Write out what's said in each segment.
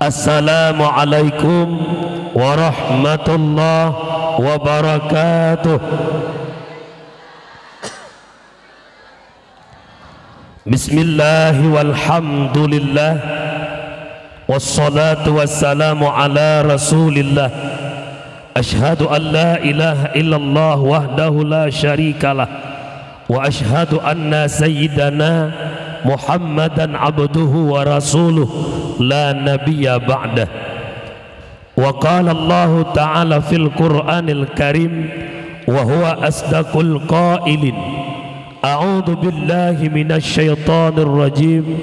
Assalamualaikum warahmatullahi wabarakatuh Bismillahi walhamdulillah Wassalatu wassalamu ala rasulillah Ashhadu an la ilaha illallah wahdahu la sharika lah Wa ashhadu anna sayyidana Muhammadin محمدا عبده ورسوله لا نبي بعده وقال الله تعالى في القرآن الكريم وهو أصدق القائل أعوذ بالله من الشيطان الرجيم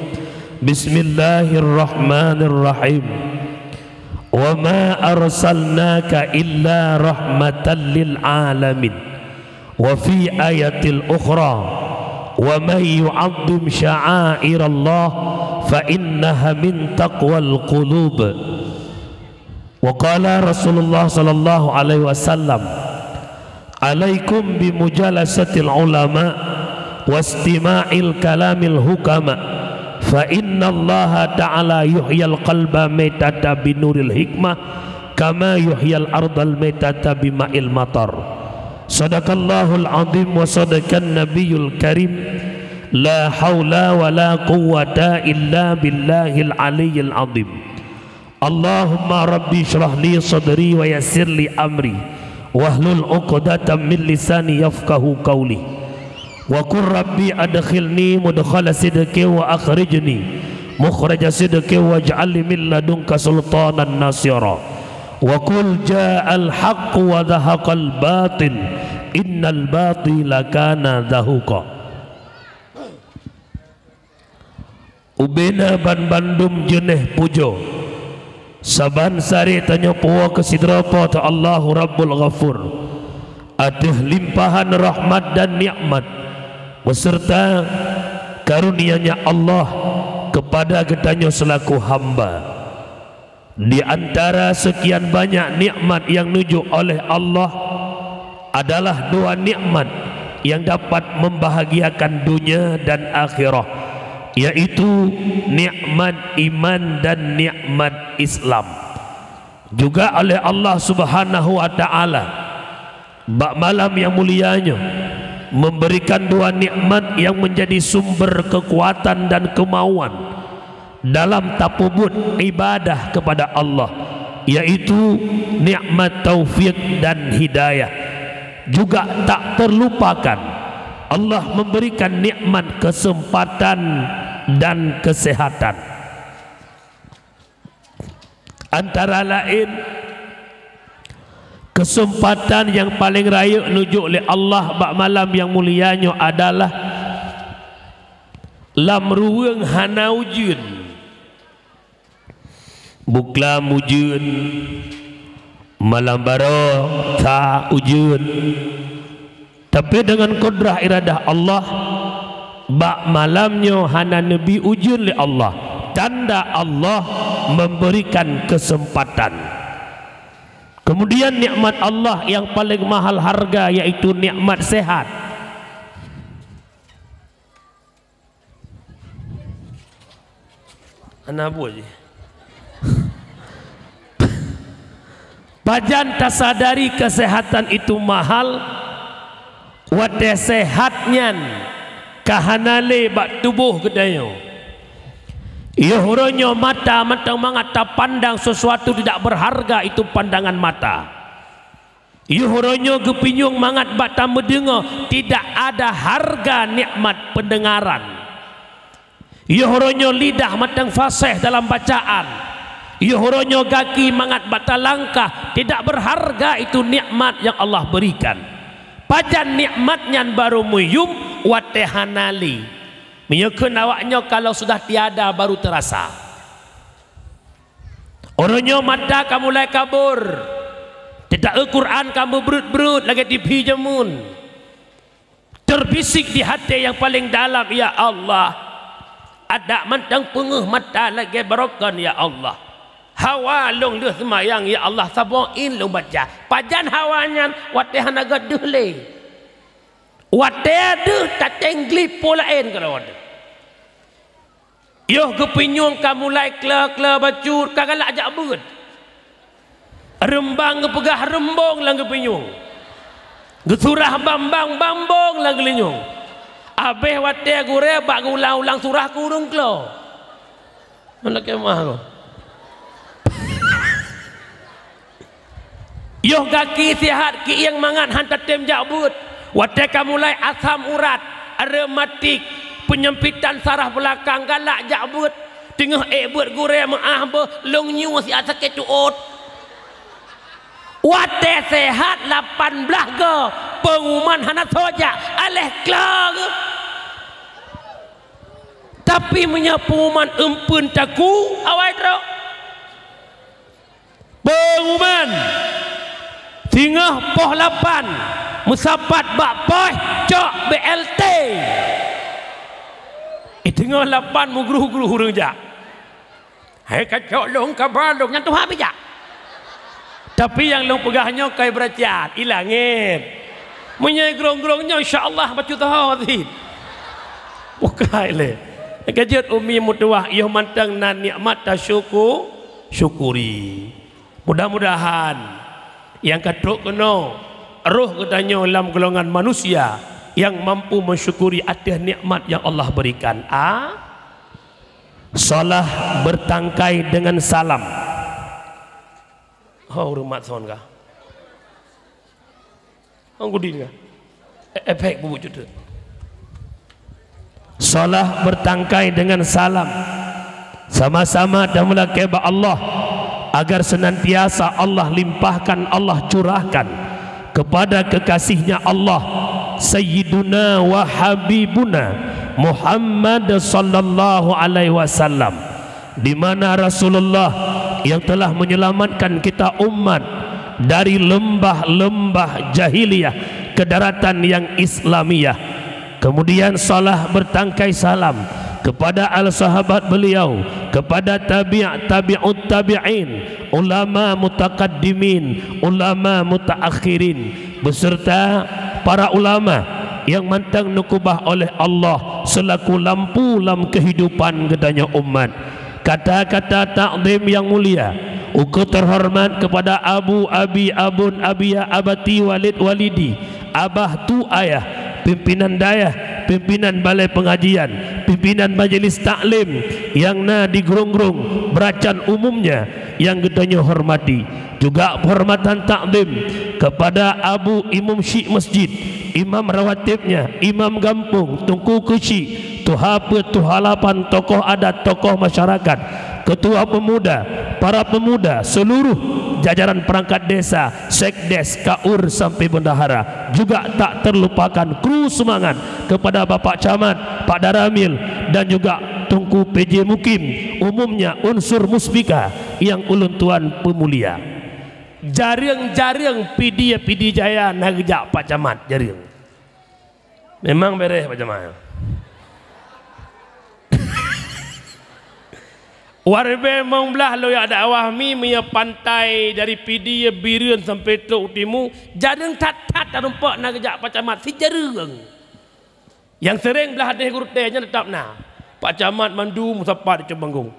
بسم الله الرحمن الرحيم وما أرسلناك إلا رحمة للعالمين وفي آية أخرى ومن يعظم شعائر الله فإنها من تقوى القلوب وقال رسول الله صلى الله عليه وسلم عليكم بمجالسة العلماء واستماع الكلام الحكماء فإن الله تعالى يحيي القلب ميتة بنور الحكمة كما يحيي الأرض الميتة بماء المطر صدق الله العظيم وصدق النبي الكريم لا حول ولا قوة إلا بالله العلي العظيم اللهم ربي اشرح لي صدري ويسر لي أمري واحلل عقدة من لساني يفقه قولي وقل ربي أدخلني مدخل صدق وأخرجني مخرج صدق واجعل من لدنك سلطانا نصيرا wa qul ja'al haqq wa dhahaqal batin innal batila kana dhahuqa ubena ban bandum jeneh pujo saban sari tanyo puwa ke sidrapa ta Allah rabbul ghafur atih limpahan rahmat dan nikmat beserta karuniaNya Allah kepada getanyo selaku hamba. Di antara sekian banyak nikmat yang nujuk oleh Allah adalah dua nikmat yang dapat membahagiakan dunia dan akhirah yaitu nikmat iman dan nikmat Islam. Juga oleh Allah Subhanahu wa taala bak malam yang mulianya memberikan dua nikmat yang menjadi sumber kekuatan dan kemauan dalam tapubut ibadah kepada Allah yaitu nikmat taufik dan hidayah juga tak terlupakan Allah memberikan nikmat kesempatan dan kesehatan antara lain kesempatan yang paling raya menuju oleh Allah bak malam yang mulianya adalah lam ruang hanaujin hanaujin bukla mujun malam baro tak ujun tapi dengan kudrah iradah Allah bak malamnya hana nabi ujun li Allah tanda Allah memberikan kesempatan kemudian nikmat Allah yang paling mahal harga yaitu nikmat sehat Anak buah je. Bajan tasadari kesehatan itu mahal. Wadah sehatnya kahanale bak tubuh kedayo. Yohronyo mata mentang mengata pandang sesuatu tidak berharga itu pandangan mata. Yohronyo kepinyung mangat bak tak mendengar tidak ada harga nikmat pendengaran. Yohronyo lidah matang fasih dalam bacaan. Yuhuronyo kaki mangat batal langkah tidak berharga itu nikmat yang Allah berikan. Pajan nikmatnya baru muyum watehanali. Menyukun awaknya kalau sudah tiada baru terasa. Orangnya mata kamu mulai kabur. Tidak Al-Quran kamu berut-berut lagi TV jemun. Terbisik di hati yang paling dalam ya Allah. Ada mentang penguh mata lagi barokan ya Allah. Hawa long dia semayang ya Allah sabong in long baca. Pajan hawanya wateh naga duh le. Wateh duh tak tenggli pola en kalau ada. Yo kepinyong kamu mulai kla kla bacur kagak lah ajak bud. Rembang kepegah rembong lang kepinyong. Gesurah bambang bambong lang kepinyong. Abeh wateh gureh, bak ulang surah kurung kla. Mana kemah Yoh kaki sihat ki yang mangan hantar tatem jabut. Wateka mulai asam urat, aromatik, penyempitan saraf belakang galak jabut. Tengah eh, ebut gure maah be long nyu si atak ot. Wate sehat 18 ge penguman hana soja aleh klar. Tapi menyapu man empun caku awai tro. Penguman tingah poh lapan musabat bak poh cok BLT eh tingah lapan mugru-gru hurung Hei kacau kacok long kabar long nyantuh habis jak tapi yang long pegahnya kau beracat ilangin menyai gerong-gerongnya insyaAllah baca tahu adhid bukai leh Kajian umi mutuah iyo mantang nan nikmat tasyukur syukuri. Mudah-mudahan yang kedua kena roh katanya dalam golongan manusia yang mampu mensyukuri ada nikmat yang Allah berikan. A Salah bertangkai dengan salam. Oh, rumah tuan kah? Anggur e-, Efek bubuk juta. Salah bertangkai dengan salam. Sama-sama dah mula kebak Allah agar senantiasa Allah limpahkan Allah curahkan kepada kekasihnya Allah sayyiduna wa habibuna Muhammad sallallahu alaihi wasallam di mana Rasulullah yang telah menyelamatkan kita umat dari lembah-lembah jahiliyah ke daratan yang Islamiah kemudian salah bertangkai salam kepada al sahabat beliau kepada tabi' tabi'ut tabi'in ulama mutaqaddimin ulama mutaakhirin beserta para ulama yang mantang nukubah oleh Allah selaku lampu dalam kehidupan gedanya umat kata-kata takzim yang mulia uku terhormat kepada abu abi abun abiya abati walid walidi abah tu ayah pimpinan daya pimpinan balai pengajian, pimpinan majlis taklim yang na di gerung gerung beracan umumnya yang getanya hormati. Juga perhormatan takdim kepada Abu Imam Syekh Masjid Imam rawatibnya, imam Gampung, tungku kecil, tuhapa, tuhalapan, tokoh adat, tokoh masyarakat, ketua pemuda, para pemuda, seluruh jajaran perangkat desa, sekdes, kaur sampai bendahara. Juga tak terlupakan kru semangat kepada Bapak Camat, Pak Daramil dan juga Tungku PJ Mukim, umumnya unsur musbika yang ulun tuan pemulia. Jaring-jaring PD ya PD Jaya nagejak Pak Camat jaring. Memang bereh Pak mana. Warbe mumblah lo ya dakwah mi mia pantai dari pidi ya birian sampai tu utimu jadeng tat tat dan umpak nak kejak pacamat si jereng. Kan? Yang sering belah deh guru teh jangan tetap na. Pak Camat mandu musafat cembung.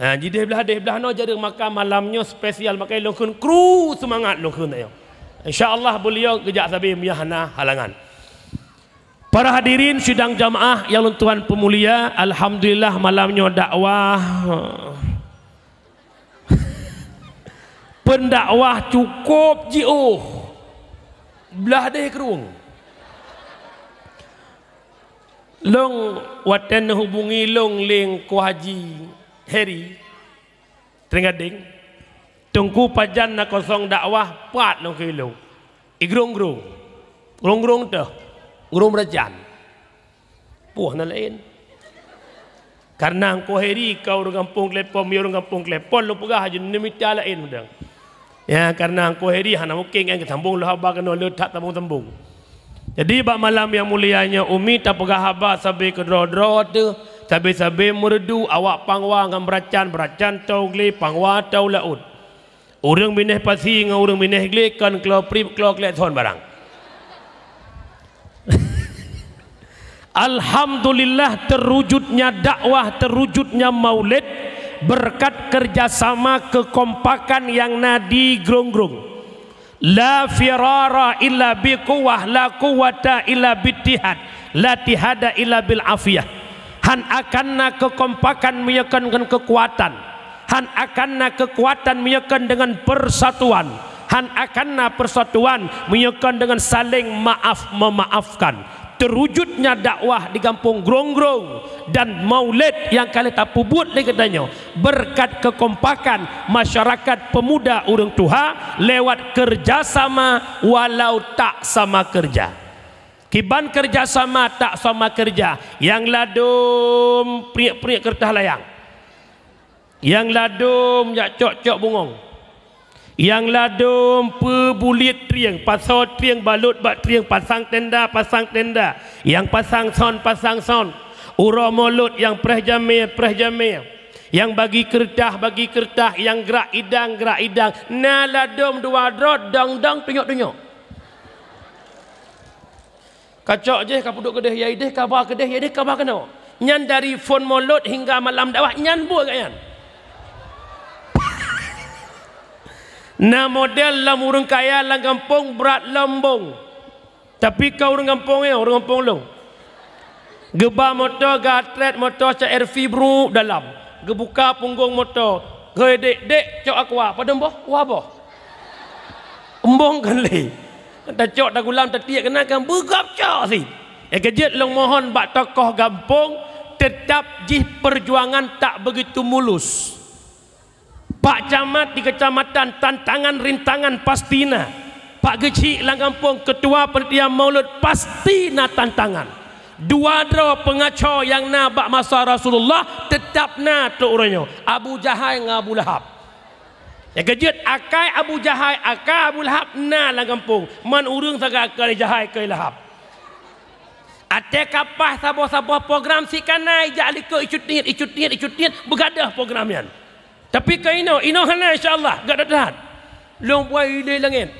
Ha jideh belah deh belah no jadeng makan malamnya spesial makan lokun kru semangat lokun tayo. Insyaallah beliau kejak sabi mia hana halangan. Para hadirin sidang jamaah yang luntuan pemulia, alhamdulillah malamnya dakwah. Pendakwah cukup jio. Oh. Belah deh kerung. Long waten hubungi long ling ku haji Heri. Tengah ding. Tungku pajan nak kosong dakwah, pat long kilo. igrung grung, grung grung tu. Urung berjan. puh na lain. Karena engkau heri kau orang kampung klepon, mi urung kampung klepon, lu pegah haji nemiti ala in mudang. Ya, karena engkau heri, hana mungkin yang ketambung lu lah haba kena lu tak tambung-tambung. Jadi, bak malam yang mulianya, umi tak pegah haba sabi ke dro tu, sabi-sabi merdu, awak pangwa dengan beracan, beracan tau gli, pangwa tau laut. Urung binah pasi dengan urung bineh gli, kan kelopri, kelopri, kelopri, kelopri, kelopri, Alhamdulillah terwujudnya dakwah, terwujudnya maulid berkat kerjasama kekompakan yang nadi gerung-gerung. La firara illa bi quwwah la quwwata illa tihad la tihada illa bil afiyah. Han akanna kekompakan meyakinkan dengan kekuatan. Han akanna kekuatan meyakinkan dengan persatuan. Han akanna persatuan meyakinkan dengan saling maaf memaafkan terwujudnya dakwah di kampung Gronggrong dan maulid yang kali tak pubut ni katanya berkat kekompakan masyarakat pemuda urang tuha lewat kerjasama walau tak sama kerja kiban kerjasama tak sama kerja yang ladum priak-priak kertas layang yang ladum yak cok-cok bungong yang ladum bulit triang pasal triang balut bat triang pasang tenda pasang tenda yang pasang son pasang son ura mulut yang perah jamil perah jamil yang bagi kertah bagi kertah yang gerak idang gerak idang na ladum dua rod dong dong tunjuk tunjuk kacok je ka puduk kedah yaideh kabar kedah yaideh kabar kena nyan dari fon mulut hingga malam dakwah nyan buat kan yan Nah model lah orang kaya lah kampung berat lambung, Tapi kau orang kampung ya, orang kampung lo. Gebar motor, gatret motor, cak RV bro dalam. Gebuka punggung motor. Gede dek dek cak aku apa? Ah. Pada mbah, wah boh. Embong kali. Tak cak tak gulam tak tiak kena kan bergap cak si. Eh kejut lo mohon bak tokoh kampung tetap jih perjuangan tak begitu mulus. Pak Camat di Kecamatan Tantangan Rintangan Pastina. Pak Gecik Langkampung Ketua Penitia Maulud Pastina Tantangan. Dua dro pengacau yang nabak masa Rasulullah tetap na tu urunyo. Abu Jahai ngan Abu Lahab. Yang kejut akai Abu Jahai, akai Abu Lahab na Langkampung. Man urung saka akai Jahai ke Lahab. Ate kapah sabo-sabo program sikana ijak liko icut ni, icut ni, icut ni begadah programian. Tapi kaino ino hana insyaallah gak dadat. Long buai ide langit.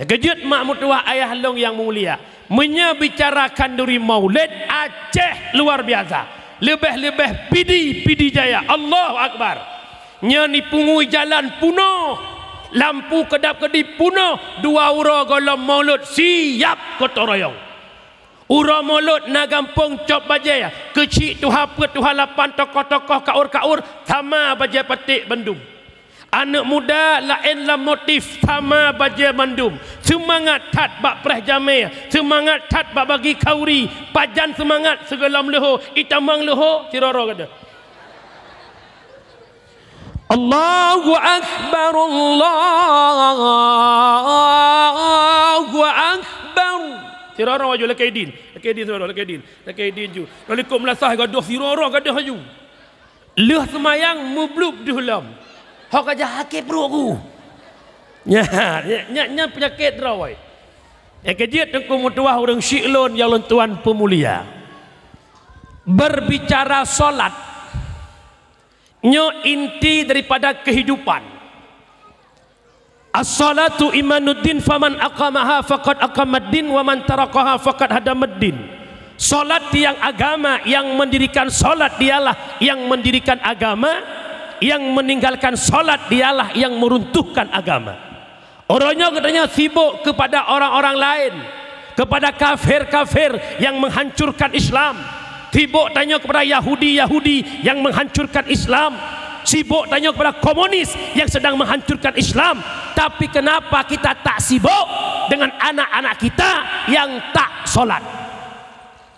Kejut mak mutua ayah long yang mulia. menyebicarakan dari maulid Aceh luar biasa. Lebih-lebih pidi pidi jaya. Allahu akbar. Nya nipungui jalan punoh. Lampu kedap kedip punoh. Dua ura golong maulid siap kotoroyong. Urah mulut na gampung cop bajaya. Kecik tu hapa tu halapan tokoh-tokoh kaur-kaur. sama bajaya petik bendung. Anak muda lain lah motif sama baja mandum. Semangat tat bak perah jamir. Semangat tat bak bagi kauri. Pajan semangat segala leho. Itamang leho. Siroro kata. Allahu Akbar Allahu Akbar Sira orang wajib lekai din. Lekai din sudah lekai din. Lekai din ju. Lalu kau sah gaduh sira orang gaduh ju. Leh semayang mublub dulam. Hak kerja hakik pro aku. Nya nya nya penyakit drawai. Ya kerja tengku mutuah orang syiklon yang tuan pemulia. Berbicara solat. Nyo inti daripada kehidupan. As-salatu imanuddin faman aqamaha faqad aqamaddin wa man tarakaha faqad hadamaddin. Salat tiang agama yang mendirikan salat dialah yang mendirikan agama, yang meninggalkan salat dialah yang meruntuhkan agama. Orangnya katanya sibuk kepada orang-orang lain, kepada kafir-kafir yang menghancurkan Islam. Tibo tanya kepada Yahudi-Yahudi yang menghancurkan Islam sibuk tanya kepada komunis yang sedang menghancurkan Islam tapi kenapa kita tak sibuk dengan anak-anak kita yang tak solat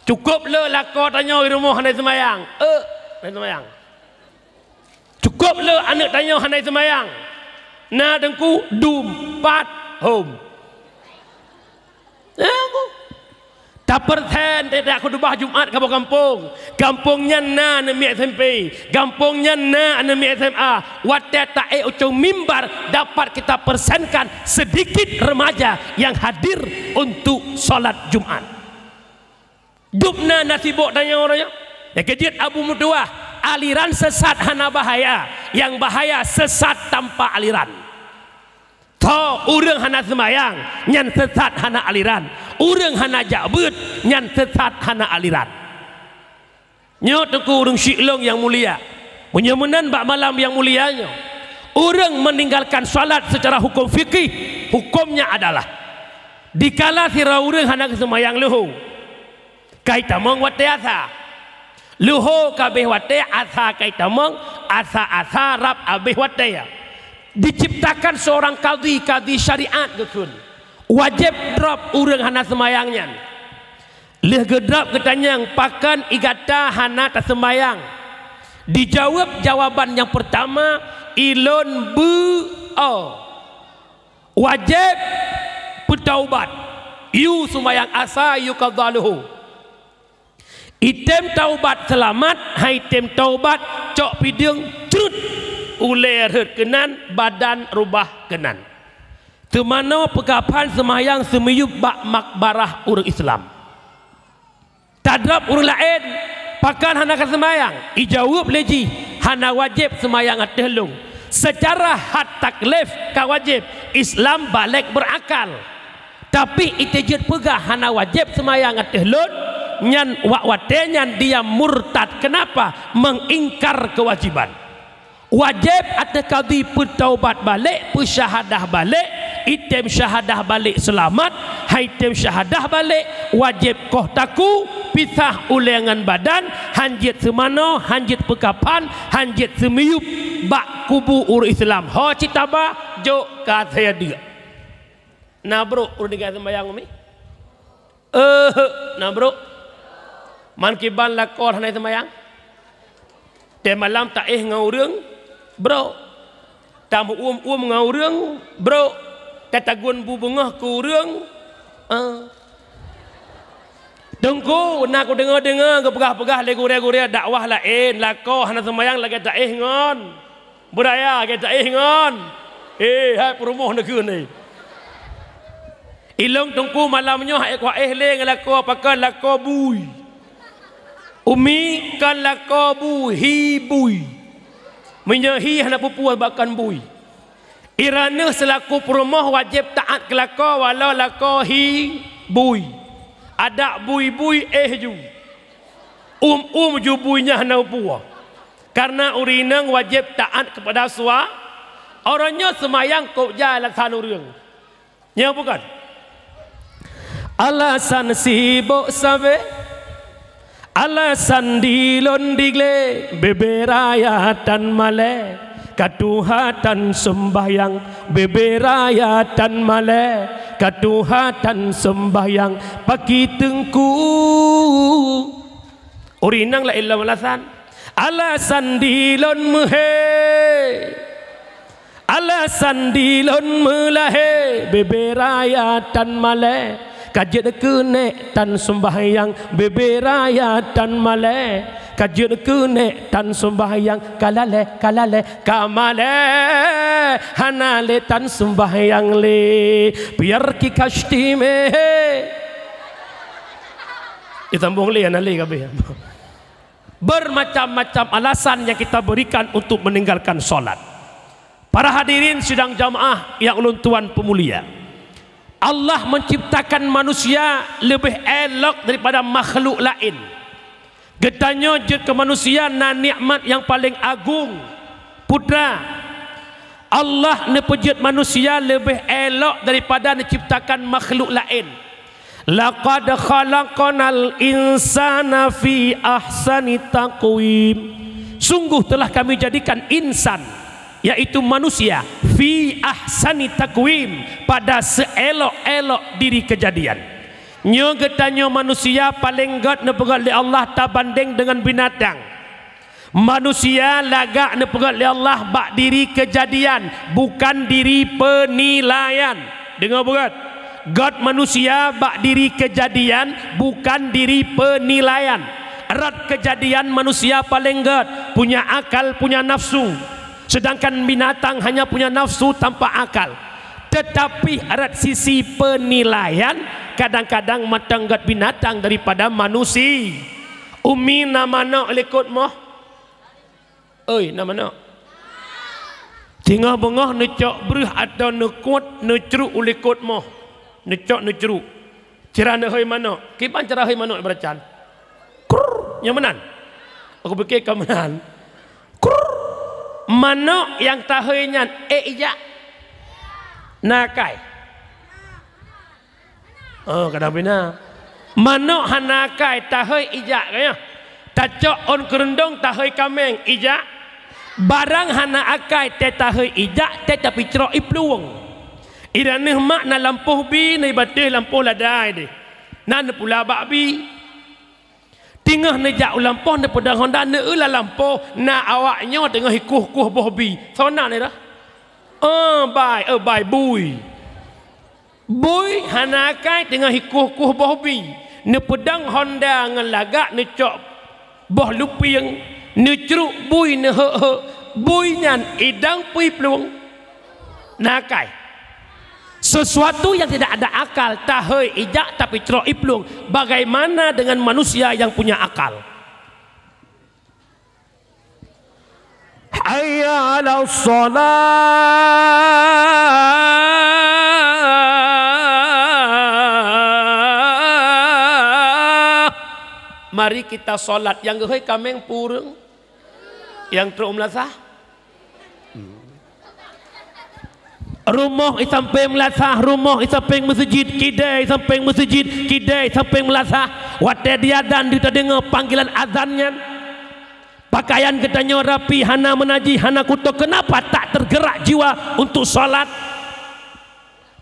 cukup le lah kau tanya di rumah hanai semayang eh hanai semayang cukup le anak tanya hanai semayang na dengku dumpat home eh aku Taperten tidak aku dubah Jumat kamu kampung. Kampungnya na nemi SMP, kampungnya na nemi SMA. Wadah tak e ucung mimbar dapat kita persenkan sedikit remaja yang hadir untuk solat Jumat. Dubna nasi bok tanya orangnya. Ya kejut Abu Mudwah aliran sesat hana bahaya yang bahaya sesat tanpa aliran to urang hana semayang nyan sesat hana aliran urang hana jabut nyan sesat hana aliran nyo tuku urang syiklong yang mulia menyemenan bak malam yang mulianya urang meninggalkan salat secara hukum fikih hukumnya adalah dikala sira urang hana semayang luhu kaita mong asa luhu kabeh wate asa kaita mong asa asa rap abeh wate ya diciptakan seorang kadi kadi syariat gitun wajib drop urang hana semayangnya leh gedap katanya, pakan igata hana ta semayang dijawab jawaban yang pertama ilon bu o wajib bertaubat yu semayang asa yu kadaluhu item taubat selamat hai item taubat cok pidung cut uler kenan badan rubah kenan. Temana pekapan semayang semiyub bak makbarah urang Islam. Tadrap urang lain pakan hana kan semayang. Ijawab leji hana wajib semayang atuh lung. Secara hat taklif ka wajib Islam balik berakal. Tapi itejut pegah hana wajib semayang atuh lung nyan wa dia murtad kenapa mengingkar kewajiban wajib atas kadhi pertaubat balik pesyahadah balik item syahadah balik selamat item syahadah balik wajib kau taku pisah ulangan badan hanjit semano hanjit pekapan hanjit semiyup bak kubu ur islam ho cita ba jo ka dia na bro ur diga sembayang umi eh uh, na bro man kiban la kor hanai sembayang te tak eh ngau bro tamu um um ngau reung bro tatagun bubungah ku reung uh. Ah. Dengku nak ku dengar-dengar ke pegah-pegah lagu reguria dakwah lah, in eh. la ko hana semayang lagi tak eh ngon. Budaya lagi tak eh ngon. Eh hai perumah negeri ni. Ilong tengku malamnya hai ku eh le ngelako pakai la ko bui. Umi kan la ko bui menyahi hana pupuah bahkan bui irana selaku perumah wajib taat kelaka walau laka hi bui ada bui bui eh ju um um ju buinya anak perempuan karena urinang wajib taat kepada suwa orangnya semayang kok jalan sanurung ya bukan Alasan sibok sampai Alasan di dilondigle beberaya dan male dan sembahyang beberaya dan male dan sembahyang pagi tengku orinang la illa alasan di dilon muhe alasan di dilon mulahe beberaya dan male kajet kene tan sembahyang bebe raya tan male kajet kene tan sembahyang kalale kalale kamale hanale tan sembahyang le biar ki kasti me Itambung le anali kabe. Bermacam-macam alasan yang kita berikan untuk meninggalkan solat. Para hadirin sidang jamaah yang luntuan pemulia. Allah menciptakan manusia lebih elok daripada makhluk lain. Getanya jut ke manusia na nikmat yang paling agung. Putra Allah nepejut manusia lebih elok daripada menciptakan makhluk lain. Laqad khalaqnal insana fi ahsani taqwim. Sungguh telah kami jadikan insan yaitu manusia fi ahsani taqwim pada seelok-elok diri kejadian nyo getanyo manusia paling god nepegat di Allah ta banding dengan binatang manusia lagak nepegat di Allah bak diri kejadian bukan diri penilaian dengar bukan god manusia bak diri kejadian bukan diri penilaian erat kejadian manusia paling god punya akal punya nafsu sedangkan binatang hanya punya nafsu tanpa akal tetapi erat sisi penilaian kadang-kadang matanggat binatang daripada manusia umi nama nak lekut moh oi nama nak tengah bengah necok berh atau nekut necru ulekut moh necok necru cerah nak hoi mana Kepan cerah hoi mana beracan kurr yang menan aku fikir kau menang mana yang tahirnya eh ya nakai oh kada bina mana hanakai tahir ijak kaya tacok on kerendong tahir kameng ijak barang hana akai te tahir tetapi te tapi cero ipluang iranih mak na lampuh bi na ibatih lampuh ladai di na pula babi tingah ne jak ulampoh ne pedang honda ne ulah lampo na awaknya tengah ikuh kuh bohbi nak ni dah oh eh, bai oh eh, bai bui bui hanakai tengah ikuh kuh bohbi ne pedang honda ngan lagak ne cok boh lupiang ne bui ne he he bui nyan idang pui peluang nakai sesuatu yang tidak ada akal tahe ijak tapi tro iplung bagaimana dengan manusia yang punya akal hayya ala salat mari kita salat yang geuh kameng pureng yang tro umlasah rumah di samping melasah rumah di samping masjid kidai samping masjid kidai samping melasah wate dia dan kita dengar panggilan azannya pakaian kita nyorapi, hana menaji hana kutuk kenapa tak tergerak jiwa untuk salat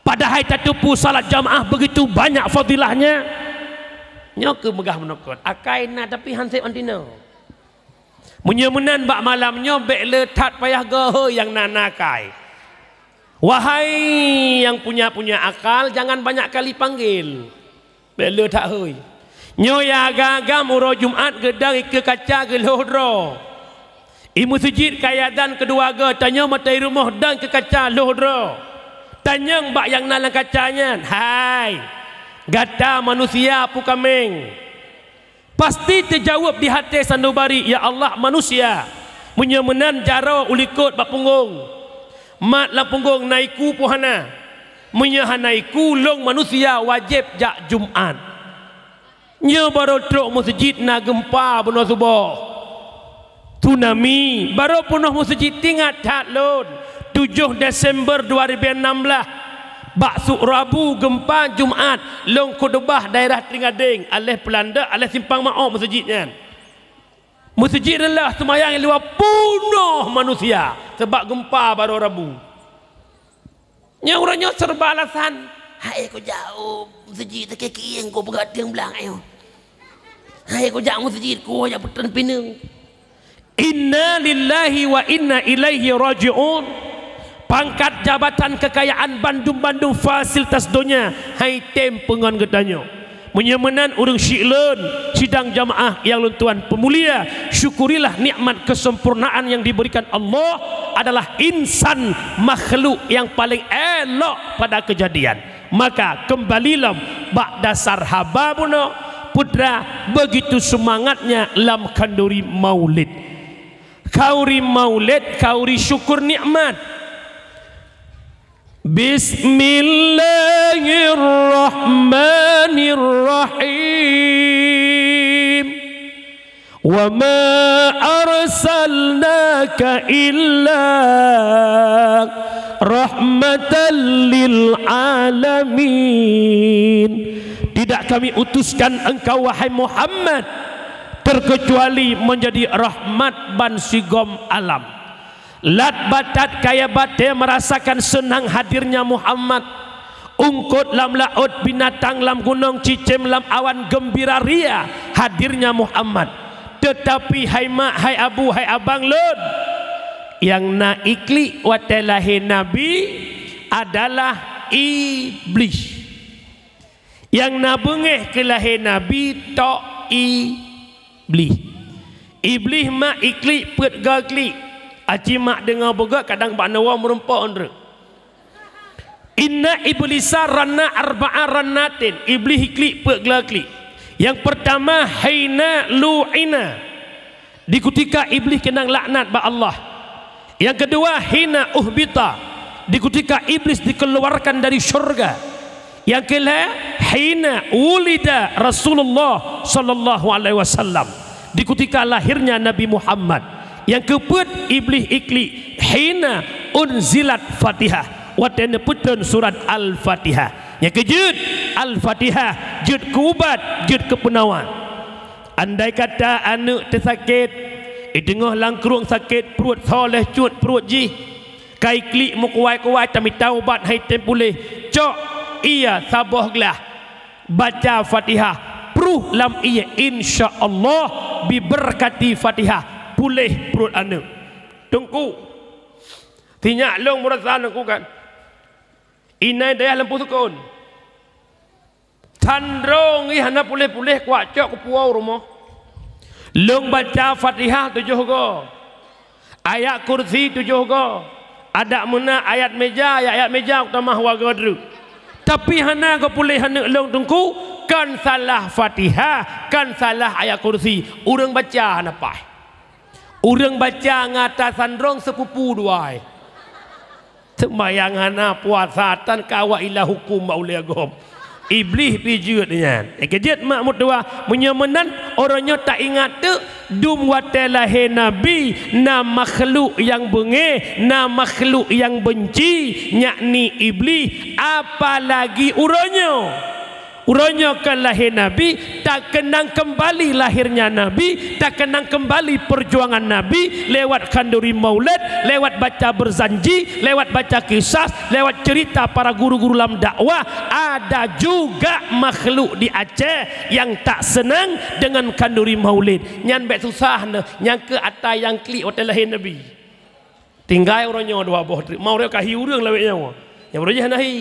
padahal tatupu salat jamaah begitu banyak fadilahnya nyoke megah menokot akai na tapi hansip antina menyemenan bak malamnya bekle tak payah gaho yang nanakai Wahai yang punya punya akal jangan banyak kali panggil. Bela tak hoi. Nyo gagam uro Jumat gedang ke kaca ke Ibu Imu sujid kaya dan kedua ke tanya matai rumah dan ke kaca lodro. Tanya mbak yang nalang kacanya. Hai. Gata manusia apu kaming. Pasti terjawab di hati sandubari. Ya Allah manusia. Menyemenan jarak ulikut bapunggung. punggung mat la punggung naiku puhana menyahanaiku long manusia wajib jak jumat nya baru truk masjid na gempa bunuh subuh tsunami baru punuh masjid tingat tak lon 7 Desember 2016 Baksu Rabu gempa Jumaat Long Kudubah daerah Tringading Alih Pelanda, alih Simpang Ma'ok masjidnya. kan Masjid adalah semayang yang lewat bunuh manusia sebab gempa baru Rabu. Yang orangnya serba alasan. Hai aku jauh masjid tak kaki yang kau pegat yang belang ayo. Eh. Hai aku jauh masjid kau yang putar pinung. Inna lillahi wa inna ilaihi raji'un. Pangkat jabatan kekayaan bandung-bandung fasilitas dunia. Hai tempungan ketanya menyemenan urang syi'lun sidang jamaah yang luntuan pemulia syukurilah nikmat kesempurnaan yang diberikan Allah adalah insan makhluk yang paling elok pada kejadian maka kembalilah bak dasar hababuno putra begitu semangatnya lam kanduri maulid kauri maulid kauri syukur nikmat بسم الله الرحمن الرحيم وما أرسلناك إلا رحمة للعالمين tidak kami utuskan engkau wahai Muhammad terkecuali menjadi rahmat bansigom alam. Lat batat kaya bate merasakan senang hadirnya Muhammad. Ungkut lam laut binatang lam gunung cicem lam awan gembira ria hadirnya Muhammad. Tetapi hai mak, hai abu, hai abang lun. Yang naikli ikli watelahi nabi adalah iblis. Yang na bengeh kelahi nabi tok iblis. Iblis mak ikli pet Aci mak dengar boga kadang bana wa merumpa ondre. Inna iblisa ranna arba'a rannatin. Iblis iklik pek gelakli. Yang pertama haina lu'ina. Dikutika iblis kena laknat ba Allah. Yang kedua hina uhbita. Dikutika iblis dikeluarkan dari syurga. Yang kedua hina ulida Rasulullah sallallahu alaihi wasallam. Dikutika lahirnya Nabi Muhammad yang keput iblis ikli hina unzilat fatihah watan putun surat al-fatihah yang kejut al-fatihah jut kubat jut kepenawa andai kata anu tersakit i eh, dengoh langkrung sakit perut soleh cut perut ji kai kli mukuai kuai tapi taubat hai tempulih cok ia sabah gelah baca fatihah pruh lam iya insyaallah biberkati fatihah pulih perut anak. Tengku. Tinyak long murah sana aku kan. Inai daya lampu sukun. Tandrong ih anak pulih-pulih kuat cok kepuau rumah. Long baca fatihah tujuh go. Ayat kursi tujuh go. Ada mana ayat meja, ayat, ayat meja kita mahu wagadru. Tapi hana kau pulih hana long tungku kan salah fatihah, kan salah ayat kursi. Urang baca hana pah. Orang baca ngatasan rong sepupu dua. Semayang hana puasa tan kawa ilah hukum maulia gom. Iblis pijut dia. Kejut kan. mak mutua menyemenan orangnya tak ingat tu. Dum watelahe nabi na makhluk yang benge na makhluk yang benci yakni iblis apalagi urangnya. Ronyokan lahir Nabi Tak kenang kembali lahirnya Nabi Tak kenang kembali perjuangan Nabi Lewat kanduri maulid Lewat baca berzanji Lewat baca kisah Lewat cerita para guru-guru dalam dakwah Ada juga makhluk di Aceh Yang tak senang dengan kanduri maulid Nyan baik susah ne. Nyan ke atas yang klik Wata lahir Nabi Tinggal orangnya dua buah Mau reka hiurang lewatnya lah Yang Yang berjaya nahi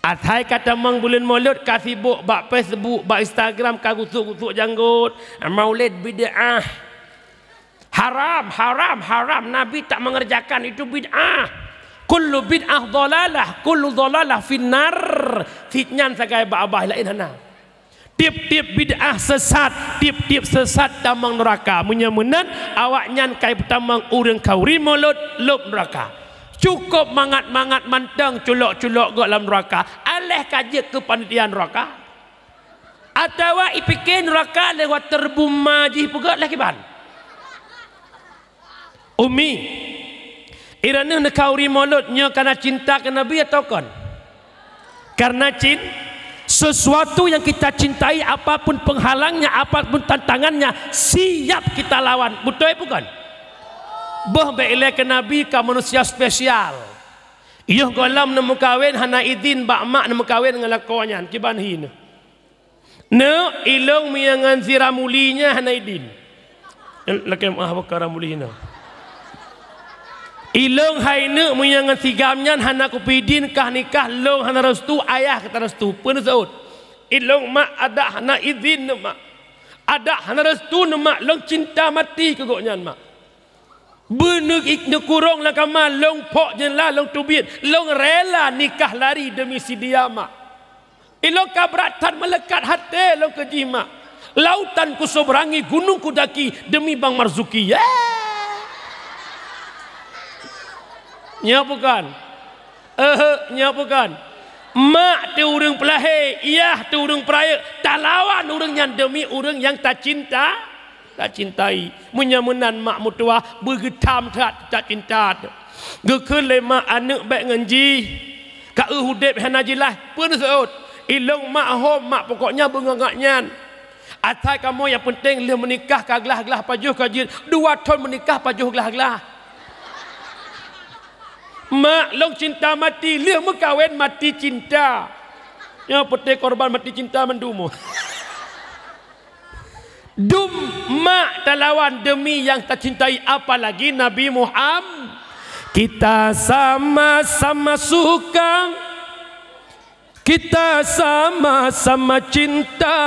Atai kata mang bulan maulid ka sibuk ba Facebook, ba Instagram ka gusuk-gusuk janggut. Maulid bid'ah. Haram, haram, haram. Nabi tak mengerjakan itu bid'ah. Kullu bid'ah dhalalah, kullu dhalalah finnar. Fitnyan sagai ba abah lain hana. Tip-tip bid'ah sesat, tip-tip sesat tamang neraka. Munya menan awak nyan kai pertama urang kau rimolot lub neraka. Cukup mangat-mangat mantang culok-culok gak dalam neraka. Alih kaji ke panitia neraka. Atau ipikin neraka lewat terbuma jih pegak lagi ban. Umi. Irani nak kauri mulutnya karena cinta ke Nabi atau kan? Karena cinta. Sesuatu yang kita cintai apapun penghalangnya, apapun tantangannya, siap kita lawan. Betul bukan? bukan? Boh beile ke Nabi ka manusia spesial. Iyo golam nemu kawin hana idin ba mak nemu kawin ngelakonya kiban hin. Ne ilong miangan zira mulinya hana idin. Eh, Lakai mah bakara mulina. Ilong hai ne miangan sigamnya hana kupidin kah nikah long hana restu ayah kata restu pun zaut. Ilong mak ada hana idin mak. Ada hana restu mak long cinta mati kegoknya mak. Benuk ikna kurung lah kama Long pok je lah long tubit Long rela nikah lari demi si dia ma Ilong kabratan melekat hati long kejima Lautan ku sobrangi gunung ku daki Demi bang Marzuki Ya Ya bukan Eh, ya bukan Mak tu urung pelahir Iyah tu urung peraya Tak lawan urung yang demi urung yang tak cinta Ya tak cintai menyamunan mak mutua bergetam tak tak cinta geke lema anak baik ngenji ka uhudep hanajilah pun seut ilung mak hom mak pokoknya bengengaknya Atai kamu yang penting lu menikah ka gelah-gelah pajuh ka jin. Dua tahun menikah pajuh gelah-gelah. Mak long cinta mati, lu mau mati cinta. Yang penting korban mati cinta mendumu. Duma talawan demi yang tercintai apalagi Nabi Muhammad. Kita sama-sama suka. Kita sama-sama cinta.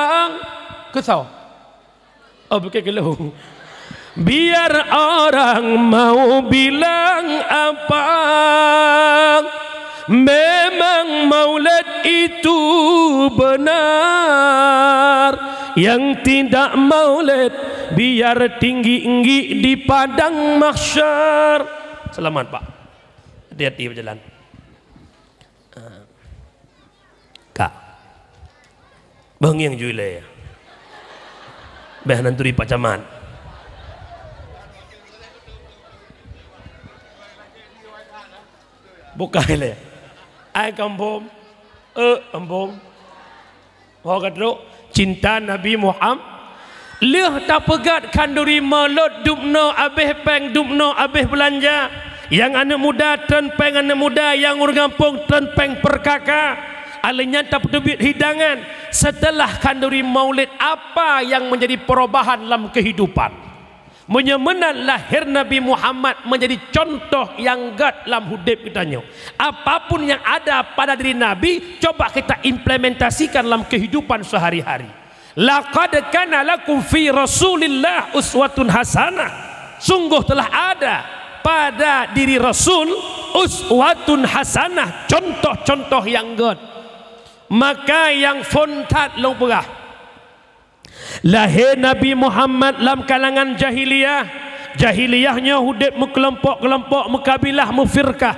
Kesau. Oh, bukan kelo. Biar orang mau bilang apa Memang maulid itu benar yang tidak maulid biar tinggi-tinggi di padang mahsyar selamat pak hati-hati berjalan ah. kak bang yang jule ya beh nanturi pak camat buka ile ai kampung e eh, ambong ho gadro cinta Nabi Muhammad Leh tak pegat kan duri melot dupno abih peng dupno abeh belanja yang anak muda tren peng anak muda yang urang kampung ten peng perkaka alenya tak pedubit hidangan setelah kanduri maulid apa yang menjadi perubahan dalam kehidupan Menyemenat lahir Nabi Muhammad menjadi contoh yang gad dalam hidup kita. Apapun yang ada pada diri Nabi, coba kita implementasikan dalam kehidupan sehari-hari. Laqad kana lakum fi Rasulillah uswatun hasanah. Sungguh telah ada pada diri Rasul uswatun hasanah, contoh-contoh yang gad. Maka yang fontat lupa lahir Nabi Muhammad dalam kalangan jahiliyah jahiliyahnya hudib mukelompok-kelompok mukabilah mufirkah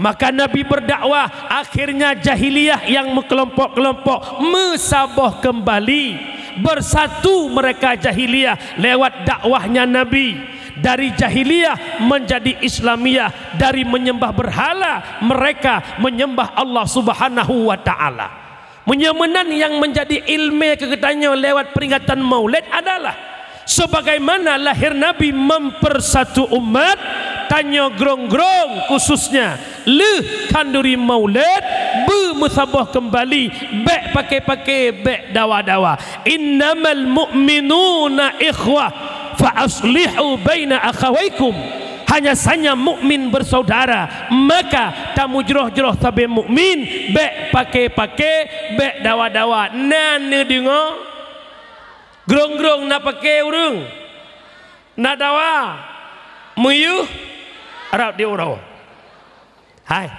maka Nabi berdakwah akhirnya jahiliyah yang mukelompok-kelompok mesaboh kembali bersatu mereka jahiliyah lewat dakwahnya Nabi dari jahiliyah menjadi islamiyah dari menyembah berhala mereka menyembah Allah Subhanahu wa taala Menyemenan yang menjadi ilmu kegetanya lewat peringatan maulid adalah Sebagaimana lahir Nabi mempersatu umat Tanya gerong-gerong khususnya leh kanduri maulid Bermusabah kembali Bek pakai-pakai Bek dawa-dawa Innamal mu'minuna ikhwah Fa aslihu baina akhawaikum Fa aslihu baina akhawaikum hanya sanya mukmin bersaudara maka tamu jeroh jeroh tabe mukmin be pake pake be dawa dawa nane dingo grong grong na pake urung na dawa muyuh arab di urau hai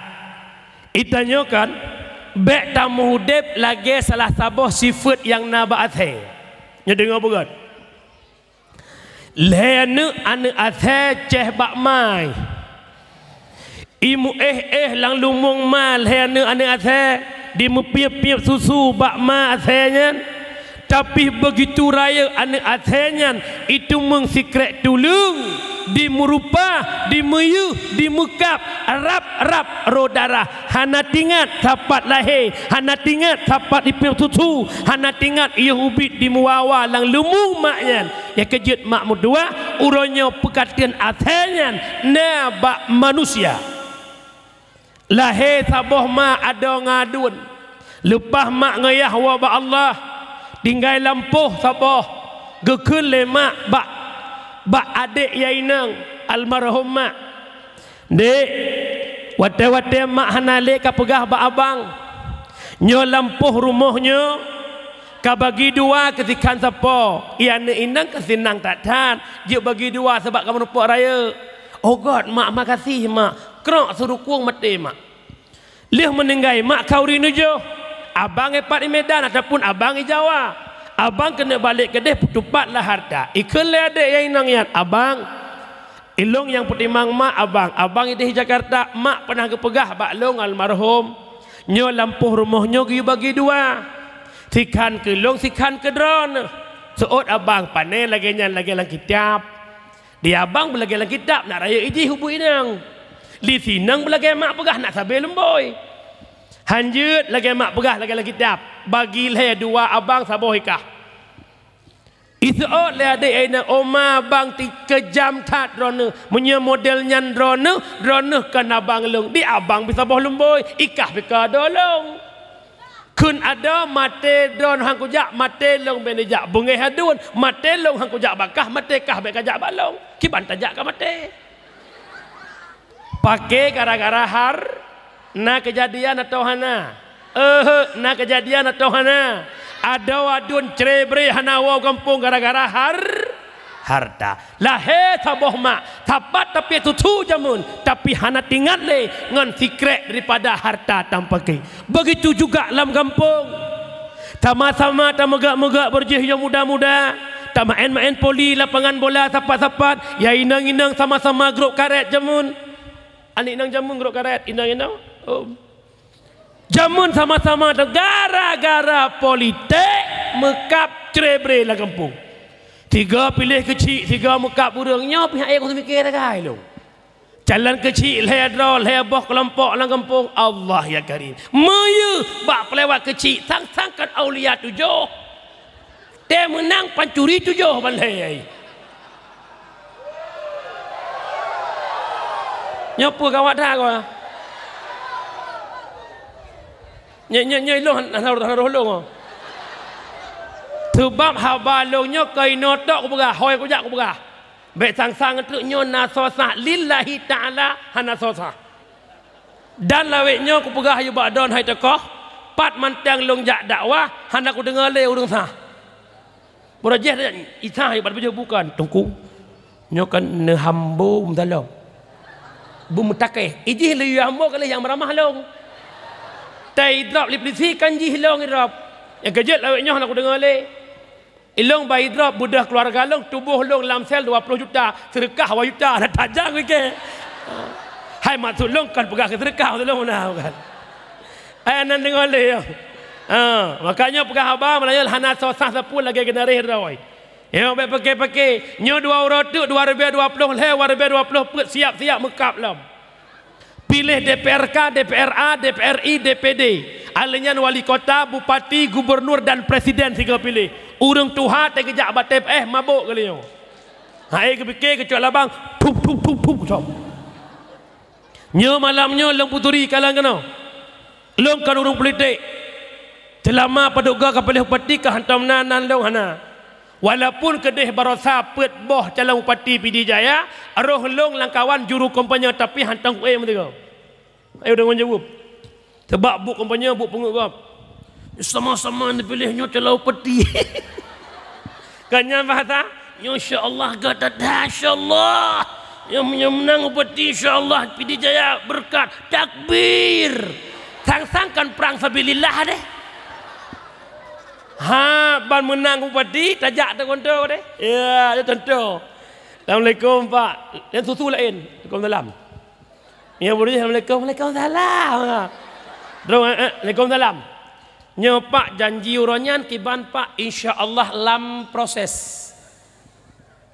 itanya kan be tamu hudep lagi salah sabo sifat yang na baathe bukan Lehne ane athe ceh bak mai. Imu eh eh lang lumung mal. Lehne ane athe. Dimu piep piep susu bak ma athe tapi begitu raya anak athenian itu mengsikret dulu, di merupah di meyu di mekap rap rap ro darah hana tingat tapat lahe, hana tingat tapat ipil tutu hana tingat yahubit di muawa lang lumu maknya. ya kejut mak mudua uronyo pekatian athenian na ba manusia Lahe saboh ma ada ngadun lepas mak ngayah wa ba allah dingai lampuh sabah gekel lemak ba ba adik yaineng almarhumah dek wate-wate mak hanale ka pegah ba abang nyo lampuh rumahnya ka bagi dua ketika sapo iane inang kesinang tak tan dia bagi dua sebab kamu nupo raya oh god mak makasih mak krok suruh kuang mati mak lih meninggai mak kau rinujo abang epat di Medan ataupun abang di Jawa. Abang kena balik ke deh cepatlah harta. Ikhlas ada yang nang yang abang ilong yang pertimbang mak abang. Abang itu di Jakarta. Mak pernah kepegah Long almarhum. Nyo lampu rumah nyo gi bagi dua. Sikan ke long, sikan ke drone. Seot abang panel lagi nyan lagi lang kitab. Di abang belagi lang kitab nak raya iji hubu inang. Di sinang belagi mak pegah nak sabe lemboy. Hanjut lagi mak pegah lagi lagi tiap. Bagi leh dua abang sabohika. ikah. Isu'ot leh ada ayna oma abang ti kejam tak drone. Punya modelnya drone. Drone kan abang lung. Di abang bisa boh lumboi. Ikah bika dolong. Kun ada mate don hang kujak mate long benejak bungeh hadun mate long hang kujak bakah mate kah be kajak balong kiban tajak ka mate pake gara-gara har na kejadian atau hana eh na kejadian atau hana ada wadun cerebri hana wau kampung gara-gara har harta lahe taboh mak tapat tapi itu tu jamun tapi hana tingat le ngan sikret daripada harta tanpa ke begitu juga dalam kampung sama-sama tak megak-megak berjih yang muda-muda tak main-main poli lapangan bola sapat-sapat ya inang-inang sama-sama grup karet jamun anak inang jamun grup karet inang-inang um, jamun sama-sama tu gara-gara politik mekap cerebre lah kampung tiga pilih kecil tiga mekap burungnya pihak ayah kutu fikir tak lo jalan kecil leh dra leh boh kelompok lah kampung Allah ya karim meyu bak pelewat kecil sang-sangkan aulia tujuh dia menang pancuri tujuh balai eh. Nyapu kawat dah kau ah. nyai nyai nyai loh nak harus harus loh ngah. Sebab haba loh nyok kai notok aku berah, hoi aku jak aku berah. Bek sang sang tu nyok nasosah lillahi taala hanasosah. Dan lawe nyok aku berah ayu badon hai tekoh. Pat mantang long jak dakwah han aku dengar le urang sah. Berajah dan itah ayu badon bukan tungku. Nyok kan ne hambo mudalom. Bumutake. Ijih le yu hambo kali yang ramah long. Tai drop lip lisi kanji hilang irap. Yang kejut lawak nyoh nak lah dengar le. Ilong bayi drop budak keluarga long tubuh long lam sel 20 juta, serakah 2 juta, ada tajang ke. Ha. Hai maksud long kan pegang ke serakah tu long nak kan. Ai nan dengar le yo. Ha, makanya pegang abang melayu hana sosah sepul lagi genarih rawai. Yo be pakai-pakai, nyo dua urut tu 2020 le, 2020 siap-siap mekap lah pilih DPRK, DPRA, DPRI, DPD. Alinyan wali kota, bupati, gubernur dan presiden sehingga pilih. Urung tuha tak kejak batep eh mabuk kali yo. Hai eh, ke pikir ke cuak labang, pum pum pum pum cop. Nyo malamnya long puturi kalang kena. Long kan urung politik. Selama pada uga ke pilih bupati ke hantam nanan long hana. Walaupun kedih barosa pet boh calon bupati PD Jaya, roh long langkawan juru kompanya tapi hantam kuih mentega. Ayuh dengan jawab. Sebab buk kampanye buk pengut gap. Sama-sama ni pilihnya telau peti. kan yang bahasa, ya insya-Allah gata dahsyallah. Yang punya menang peti insya-Allah pidi jaya berkat. Takbir. Sang-sangkan perang fabilillah deh. Ha, ban menang upati, tajak tak kontra deh. Ya, ya tentu. Assalamualaikum Pak. Dan susu lain. Assalamualaikum. Ya murid Assalamualaikum. Waalaikumsalam. Dorong eh, Waalaikumsalam. Nyo pak janji uronyan kiban pak insya Allah lam proses.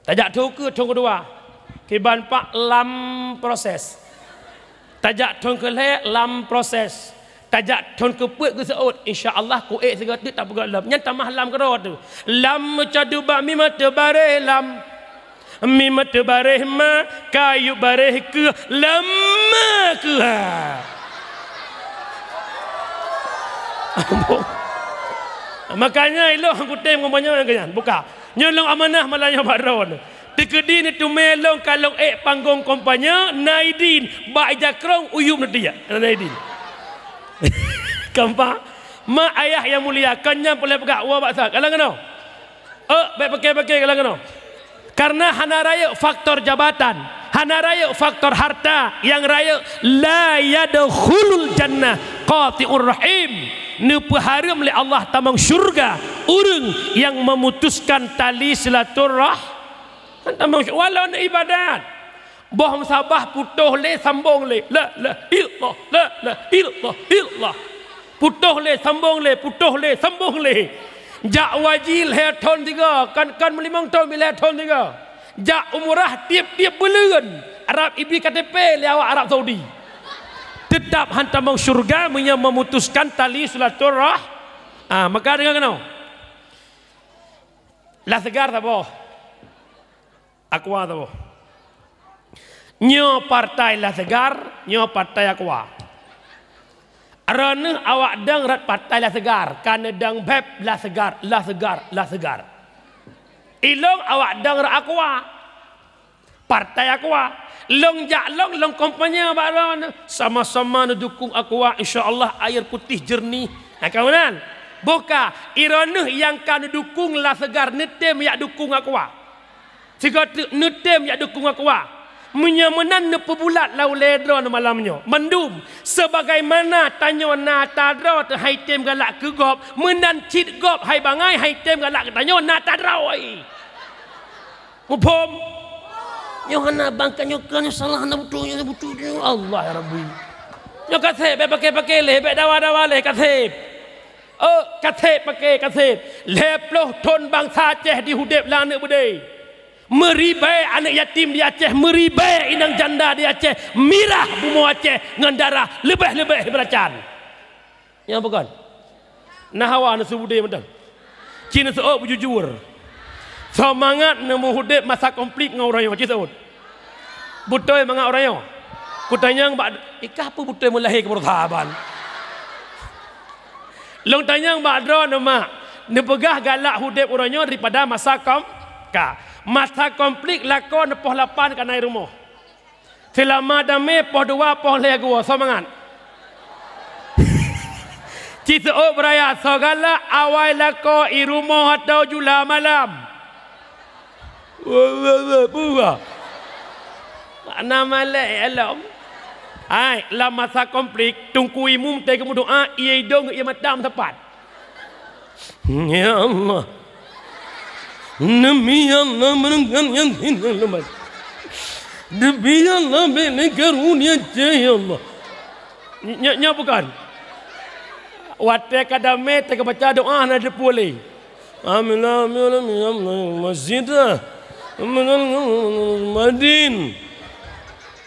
Tajak tung ke tung kedua. Kiban pak lam proses. Tajak tunggu ke le lam proses. Tajak tung ke puik ke seut insyaallah ku ek segala tu tak pegak lam. Nyan tamah lam kedua tu. Lam cadu ba mimata bare Lam mimat bareh ma kayu bareh ke lama ke ha makanya ilo hang kutai ngomongnya yang kanyan buka nyolong amanah malanya baron tekedi ni tu melong kalau ek panggung kompanya naidin ba ijakrong uyum ya. naidin Kampak. ma ayah yang mulia kanyan boleh pegang wa baksa kalau kena eh baik pakai-pakai kalau kena Karena hana raya faktor jabatan. Hana raya faktor harta. Yang raya. La yadakhulul jannah. Qati'ur rahim. Nupu haram oleh Allah tamang syurga. Urung yang memutuskan tali silaturrahim. Kan tamang syurga. Walau nak ibadat. Bohong sabah putuh le sambung le. La la illallah. La la illallah. Putuh le sambung le. Putuh le sambung le. Putuh le sambung le. Jak wajil hai tahun tiga. Kan kan melimang tahun bila tahun tiga. Jak umrah tiap-tiap bulan. Arab Ibi KTP lewat Arab Saudi. Tetap hantar mau syurga. Menya memutuskan tali sulatul rah. Ah, maka dengar kenal. Lah segar tak boh. Akuah Nyo partai lah segar. Nyo partai akuah. Rana awak dang rat patai lah segar. Karena dang beb lah segar. Lah segar. Lah segar. Ilong awak dang rat akwa. Partai akwa. Long jak long long kompanya abak Sama-sama nak dukung akwa. InsyaAllah air putih jernih. Ha, kan? Nak kawanan? Boka. Irana yang kan dukung lah segar. Netem yang dukung akwa. Sekarang netem yang dukung akwa menyemenan pebulat lau ledron malamnya mendum sebagaimana tanya na tadro hai tem galak ke gop menan cit gop hai bangai hai tem galak tanya na tadro oi mupom nyo hana bangka nyo kan salah na butuh yo butuh yo Allah ya rabbi nyo kathe be pake pake le be dawa dawa le kathe เออกระเทพปะเกกระเทพเล็บโลทนบางซาเจดีหูเด็บลานเนื้อบุเด meribai anak yatim di Aceh meribai inang janda di Aceh mirah bumu Aceh dengan darah lebih-lebih beracan yang bukan nah awak nak sebut betul cina seorang berjujur semangat nak menghudip masa konflik dengan orang yang cina sebut butuh dengan orang yang kutanya ikah apa butuh melahir kemurtahaban long tanya mbak Adra nama ni pegah galak hudip orangnya daripada masa kam kak Masa komplik lakon poh lapan kan air rumah. Selama dame poh dua poh lea gua. Semangat. Cisa o beraya. Segala awal lako irumah atau jula malam. Buka. Mana malai alam. Hai, lama masa komplik tunggu imum tega mu doa ah, ia dong ia matam tepat. Ya Allah. Nya-nya bukan. Wate kada mete ke baca doa na de pole. Amin amin amin amin masjid. Amin madin.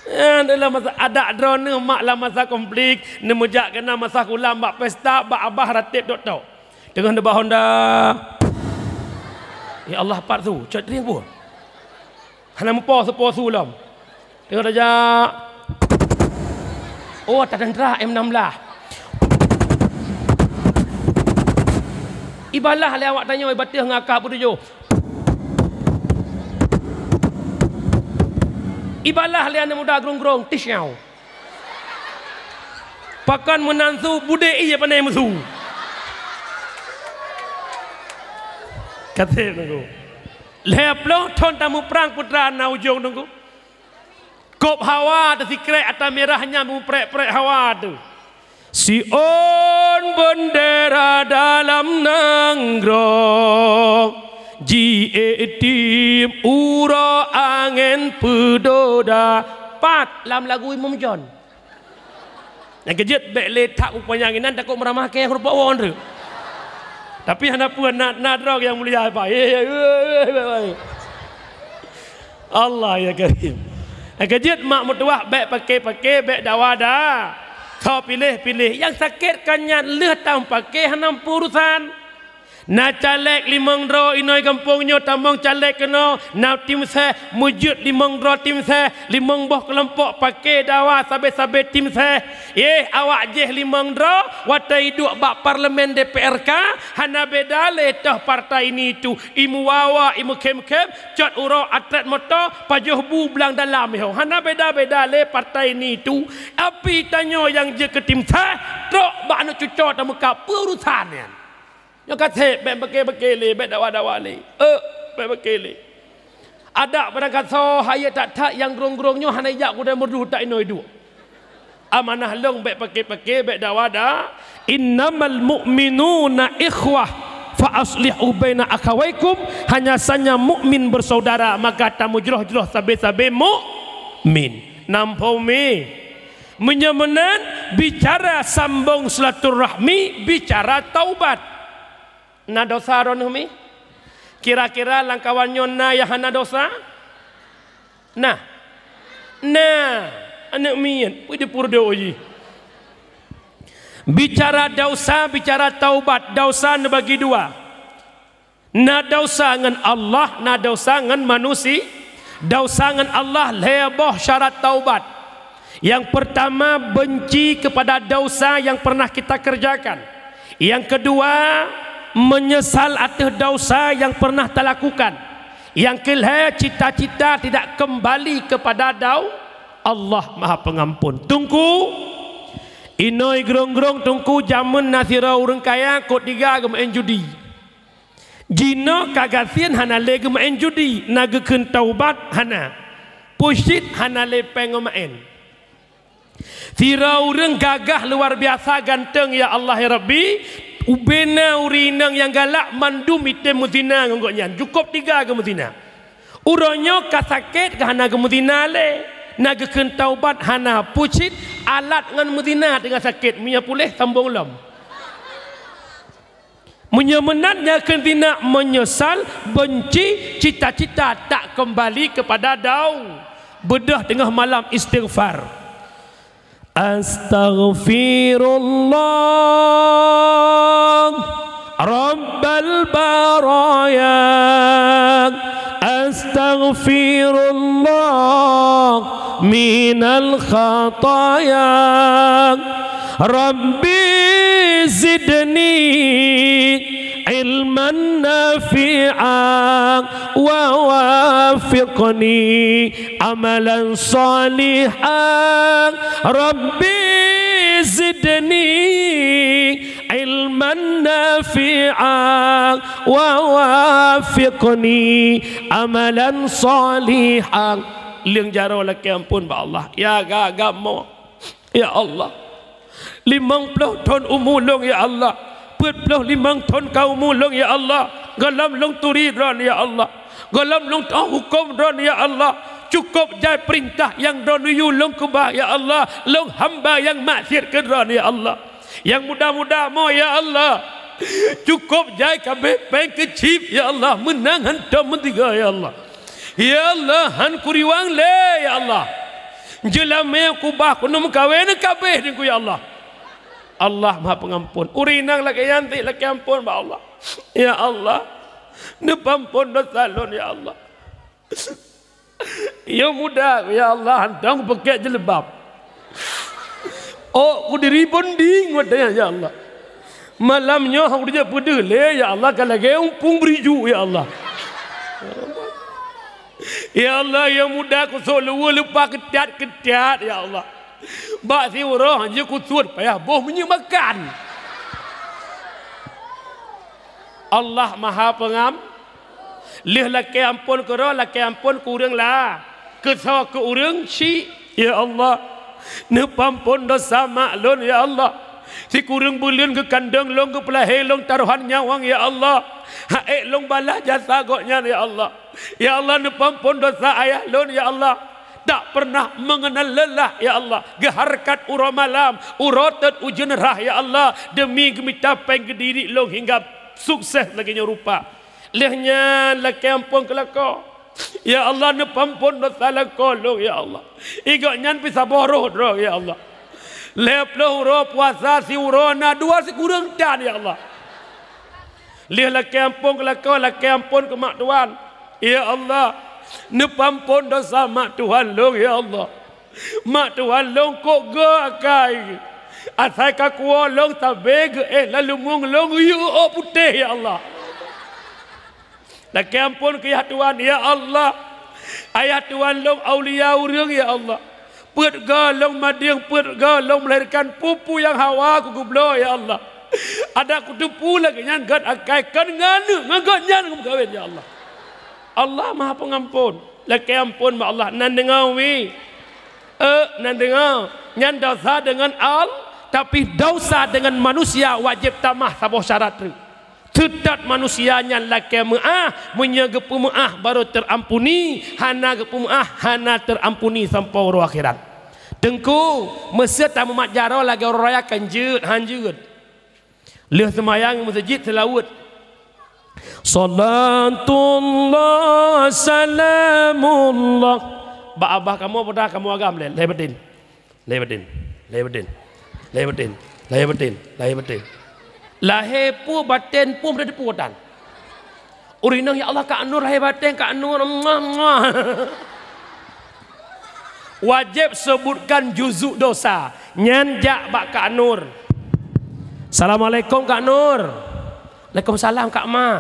Ya dalam masa ada drone mak lama masa komplik ne mujak kena masa kula mbak pesta ba abah ratip dok tau. Dengan de bahonda. Ya Allah part tu. Cak dia apa? Hana mpo sepo sulam. Tengok saja. Oh, tak ada M16. Ibalah lah awak tanya, ibatih dengan akar pun tujuh. Ibalah lah anda muda grong-grong tish nyau. Pakan menansu, budek iya pandai musuh. Kata nunggu. Lihat lo, tuan tamu perang putra na ujung nunggu. Kop hawa tu si krek atau merahnya mu prek-prek hawa tu. Si on bendera dalam nanggro. Ji etim uro angin pedoda. Pat, lam lagu imum John. Yang kejut, baik letak upanya anginan, takut meramah kaya huruf wonder. Tapi hendak pun nak nak draw yang mulia apa? Eh, eh, eh, Allah ya kerim, Kajit mak mutuah baik pakai pakai baik dakwah dah. Kau pilih pilih yang sakit kanya leh tahu pakai hanam urusan. Na calek limang ro inoi kampung nyo tamang calek keno na tim se mujud limang ro tim se limang boh kelompok pakai dawa sabe-sabe tim se ye awak je limang ro wata iduk bak parlemen DPRK hana beda le tah partai ini tu imu wawa imu kem-kem cot uro atlet moto pajuh bu belang dalam yo hana beda-beda le partai ini tu api tanyo yang je ke tim se tro bak anu cucu tamuka perusahaan ni yang kata, baik berkele-berkele, baik dakwah-dakwah ni. Eh, baik berkele. Ada pada kata, saya oh, tak tak yang gerung-gerungnya, hanya ijak kudai merdu, tak ino idu. Amanah long, baik pakai-pakai, baik dakwah dah. Innamal na ikhwah fa aslihu baina akhawaikum hanya sanya mukmin bersaudara maka tamu jeroh-jeroh sabi sabe mukmin nampo mi menyemenan bicara sambung silaturahmi bicara taubat na dosa ron Kira-kira langkawan nyo na yahana dosa? Nah, nah, Anak miyan. Pwede purdo oji. Bicara dosa, bicara taubat. Dosa ni bagi dua. Na dosa dengan Allah, na dosa dengan manusia. Dosa dengan Allah, leboh syarat taubat. Yang pertama, benci kepada dosa yang pernah kita kerjakan. Yang kedua, menyesal atas dosa yang pernah terlakukan. Yang kelha cita-cita tidak kembali kepada dau Allah Maha Pengampun. Tungku inoi gerong-gerong tungku jamun nasira urang kaya kot tiga ke main judi. Jino kagasin hana le ke main judi nagekeun taubat hana. Pusit hana le pengomain. Tira urang gagah luar biasa ganteng ya Allah ya Rabbi Ubena urinang yang galak mandum ite muzina ngongoknya. Cukup tiga ke muzina. Uronyo kasaket ke hana ke muzina le. Naga kentaubat hana pucit. Alat ngan muzina dengan sakit. Minya pulih sambung lom. Menyemenatnya kentina menyesal, benci, cita-cita tak kembali kepada daun. Bedah tengah malam Istighfar. أستغفر الله رب البرايا أستغفر الله من الخطايا ربي زدني علما نافعا ووافقني عملا صالحا ربي زدني علما نافعا ووافقني عملا صالحا لين جاروا لك يمبون بالله يا غاغامو يا الله لمن بلوتون أمولون يا الله puat peluh limang ton kaum mulung ya Allah. Galam lung turi ron ya Allah. Galam lung tahu hukum ron ya Allah. Cukup jai perintah yang ron yu lung kubah ya Allah. Lung hamba yang maksir ke ron ya Allah. Yang muda-muda mo ya Allah. Cukup jai kabe peng kecip ya Allah. Menang hantam mentiga ya Allah. Ya Allah han kuriwang le ya Allah. Jelamnya kubah kunum kawen kabe ni ku ya Allah. Allah Maha Pengampun. Urinang lagi nanti lagi ampun ba Allah. Ya Allah. Nepampun dosa lon ya Allah. Ya muda ya Allah hantang pekat je lebab. Oh ku diri pun ding wadah ya Allah. Malamnya aku dia pedele ya Allah kalau lagi umpung beriju ya Allah. Ya Allah ya muda ku solo lupa ketiat-ketiat ya Allah. Bak si orang je kusut payah boh menyemakan. Allah maha pengam. Leh laki ampun kera, laki ampun kurang lah. Kesawa ke orang si. Ya Allah. Nepampun dosa maklun ya Allah. Si kurung bulun ke kandung long ke pelahir long taruhan nyawang ya Allah. Haik long balah jasa goknya ya Allah. Ya Allah nepampun dosa ayah long ya Allah tak pernah mengenal lelah ya Allah geharkan uro malam urotet ujian rah ya Allah demi gemita penggediri long hingga sukses lagi nyerupa. lehnya lagi ampun kelakau Ya Allah ne pampun no salah kolong ya Allah. Igo nyan pi saboroh dro ya Allah. Lep lo uro puasa si uro na dua si kurang tan ya Allah. Lih la kampung la ko la kampung tuan. Ya Allah nepampun dosa mak Tuhan long ya Allah. Mak Tuhan long kok ge akai. Asai ka kuo long tabeg eh lalu mung long yu ya o putih ya Allah. Lagi ampun ke Tuhan ya Allah. Ayah Tuhan long aulia urung ya Allah. Pet galong madiang pet galong melahirkan pupu yang hawa ku gublo ya Allah. Ada kutu pula kenyan gad akai kan nganu ngagad nyan ku kawin ya Allah. Allah Maha Pengampun. Lagi ampun ba Allah nan dengar wi. Eh nan dengar. Nyan dosa dengan al tapi dosa dengan manusia wajib tamah sabo syarat tu. Tetap manusianya laki mu'ah Menyaga pemu'ah baru terampuni Hana ke pemu'ah Hana terampuni sampai roh akhirat Tengku Mesir tak memat jarak lagi orang raya kanjut Hanjut Lih semayang masjid selawat. Salatullah Salamullah Bak abah kamu apa dah kamu agam leh Leh betin Leh betin Leh betin Leh betin Leh betin Leh betin Leh pu batin pu Mereka dipu batan Urinah ya Allah Kak Nur Leh batin Kak Nur Wajib sebutkan juzuk dosa Nyanjak bak Kak Nur Assalamualaikum Kak Nur Waalaikumsalam Kak Mah.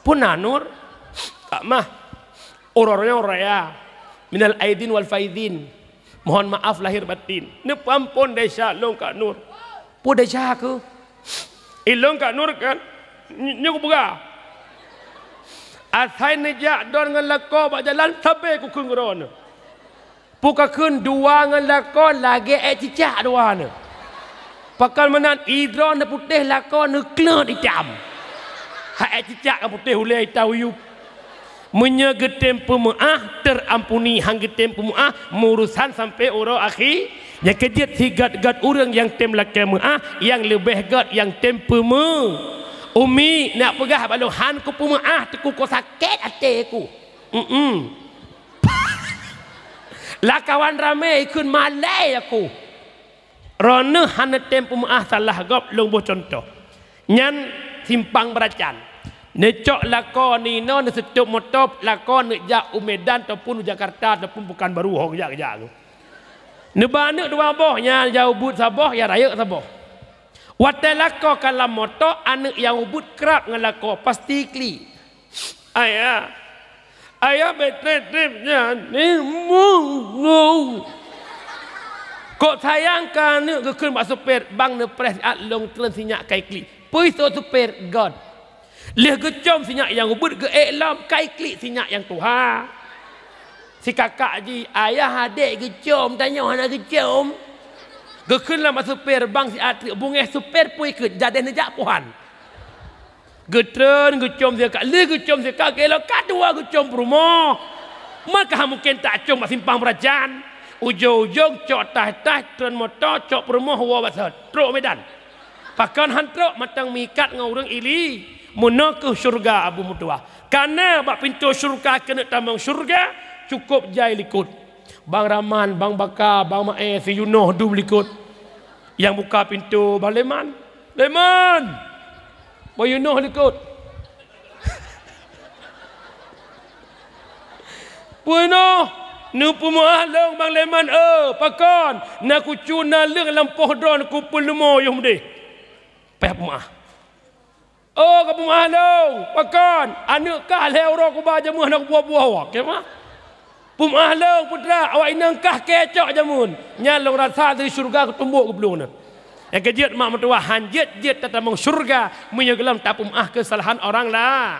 Pun Nur. Kak Mah. Orangnya orang ya. Minal aidin wal faidin. Mohon maaf lahir batin. Ini pampun desa long Kak Nur. Pun desa aku. Ilong eh, Kak Nur kan. Ini aku buka. Asai nejak don dengan lakau buat jalan sampai aku kengerona. Pukakun dua dengan lakau lagi eh cicak dua ni. Pakal menan idra ne putih lako ne klan hitam. Hak cicak kan putih ulai hitam uyup. Menyegetem pemuah terampuni hang getem pemuah murusan sampai uro akhi. Ya kejet higat gat urang yang tem lakai muah yang lebih gat yang tem pemu. Umi nak pegah balu han ku pemuah teku ku sakit ate ku. Mm Lakawan lah ramai ikun malai aku. Ya Rona hana tempu ma'ah salah gop lumbuh contoh. Nyan simpang beracan. Necok lako ni no ne setiap motop lako ne ja Umedan ataupun Jakarta ataupun bukan baru hok ja ja tu. Ne banek dua boh nya ja ubut Sabah ya raya saboh. Watel lako kalam motop anek yang ubut kerap ngelako pasti kli. Ayah, ayah betret trip nya ni mung Kok sayang kana ke kun bak supir bang ne pres at long tren sinyak kai klik. Pui so supir god. Leh ke cum sinyak yang ubut ke elam kai klik sinyak yang Tuhan Si kakak ji ayah adik ke cum tanya ana ke cum. Ke kun lah supir bang si atrik bungeh supir pui ke jadah ne jak puhan. Ke tren ke cum si kak leh ke cum si kak elam kadua ke cum perumah. Maka mungkin tak cum bak pang berajan ujung-ujung cok tah-tah tren motor cok perumah wa basah truk medan pakan hantro matang mikat ngau urang ili muna ke syurga abu mutua karena bak pintu syurga kena tambang syurga cukup jai likut bang Rahman, bang bakar bang mae si yunoh du likut yang buka pintu bang leman leman bo yunoh likut bo yunoh Nupu mahalong bang leman e pakon na lampoh don ku pelumo yo mde. Pai apa anu ka leu ro ku ba mah? Pumahalong putra awak inang kah jamun. Nyalong rasa di surga ku tumbuk Yang kejut mak mertua hanjut jet tetamung surga menyegelam tapum ah, kesalahan orang lah.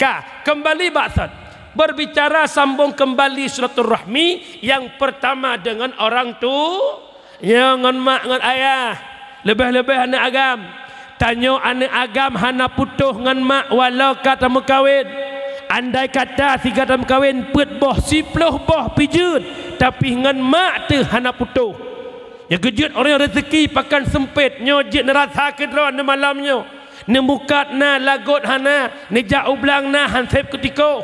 Ka kembali baksat berbicara sambung kembali suratul rahmi yang pertama dengan orang tu ya, dengan mak dengan ayah lebih-lebih anak agam tanya anak agam hana putuh dengan mak walau kata kawin andai kata tiga tam kawin pet boh sipluh boh pijut tapi dengan mak tu hana putuh yang kejut orang rezeki pakan sempit nyojit nerasa kedron malamnya nemukat na lagot hana nejak ublang na hansep ketikoh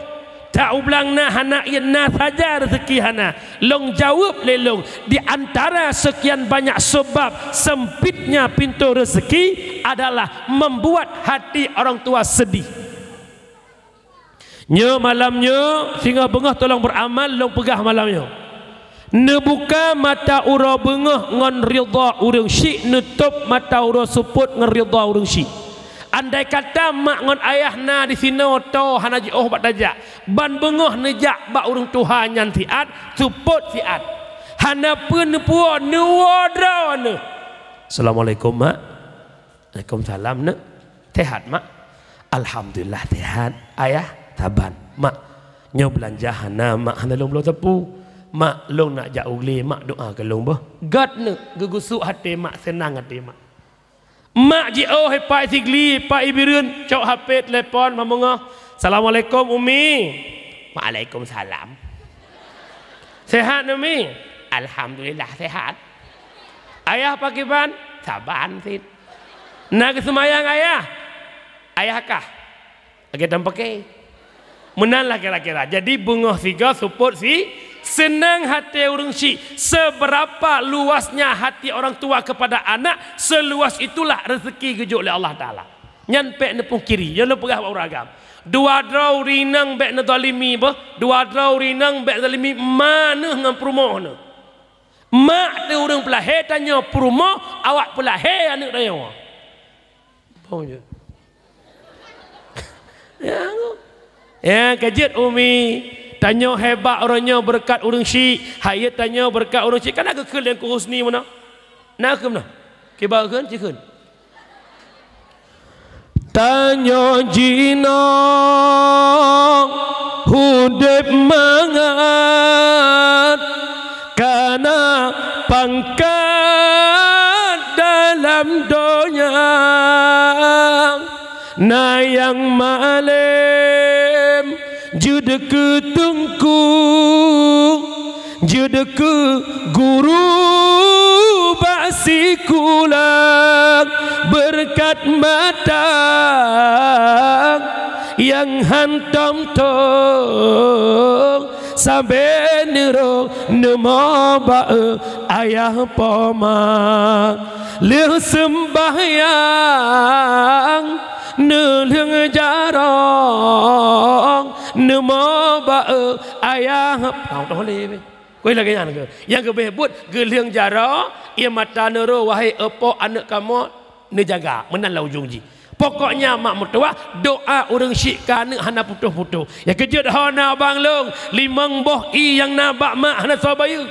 tak na, hana anak na saja rezeki hana. Long jawab lelong di antara sekian banyak sebab sempitnya pintu rezeki adalah membuat hati orang tua sedih. Nyo malamnya singa bengah tolong beramal long pegah malam malamnya. Nebuka mata ura bengah ngan ridha urang syi nutup mata ura suput ngan ridha urang syi. Andai kata mak ngon ayah na di sini to hanaji oh bat tajak Ban bengoh nejak bak urung Tuhan yang siat, support siat. Hana pun puo nuwodo ne. Assalamualaikum mak. Waalaikumsalam ne. Tehat mak. Alhamdulillah tehat. Ayah taban mak. Nyo belanja hana mak hana lom lo tepu. Mak lom nak jauh le mak doa ke lom boh. Gat ne gugusuk hati mak senang hati mak. Ma ji oh, he pai tigli pai ibirun chok hapet lepon mamunga. Assalamualaikum Umi. Waalaikumsalam. Sehat Umi? Alhamdulillah sehat. Ayah apa kiban? Saban sit. Nak semayang ayah? Ayahkah? Agak dan pakai. Menanlah kira-kira. Jadi bungoh siga support si. si. Senang hati orang si. Seberapa luasnya hati orang tua kepada anak, seluas itulah rezeki gejuk oleh Allah Ta'ala. Nyan pek ne pun kiri. Yang lupa gak orang agam. Dua draw rinang bek ne dolimi Dua draw rinang bek dolimi mana ngan perumah ne. Mak de orang pula he tanya perumah, awak pula he anak raya wa. Bong je. Ya, kejut umi tanya hebat orangnya berkat urang si haye tanya berkat urang si kan ada kekel yang kuhusni mana nak ke mana kebar kan tanya jino hudep mangat kana pangkat dalam dunia na yang malem judek Yudku guru basikula berkat mata yang hantam tong sampai nero nemo ba ayah poma leh sembahyang nelung jarong nemo ba ayah tong tong leh kau lagi yang ke? Yang ke berhebut geling jara ia mata nero wahai apa anak kamu nejaga menan lau jungji. Pokoknya mak mertua doa orang syik kana hana putuh-putuh. Yang kejut hana bang long limang boh i yang nabak mak hana sabayu.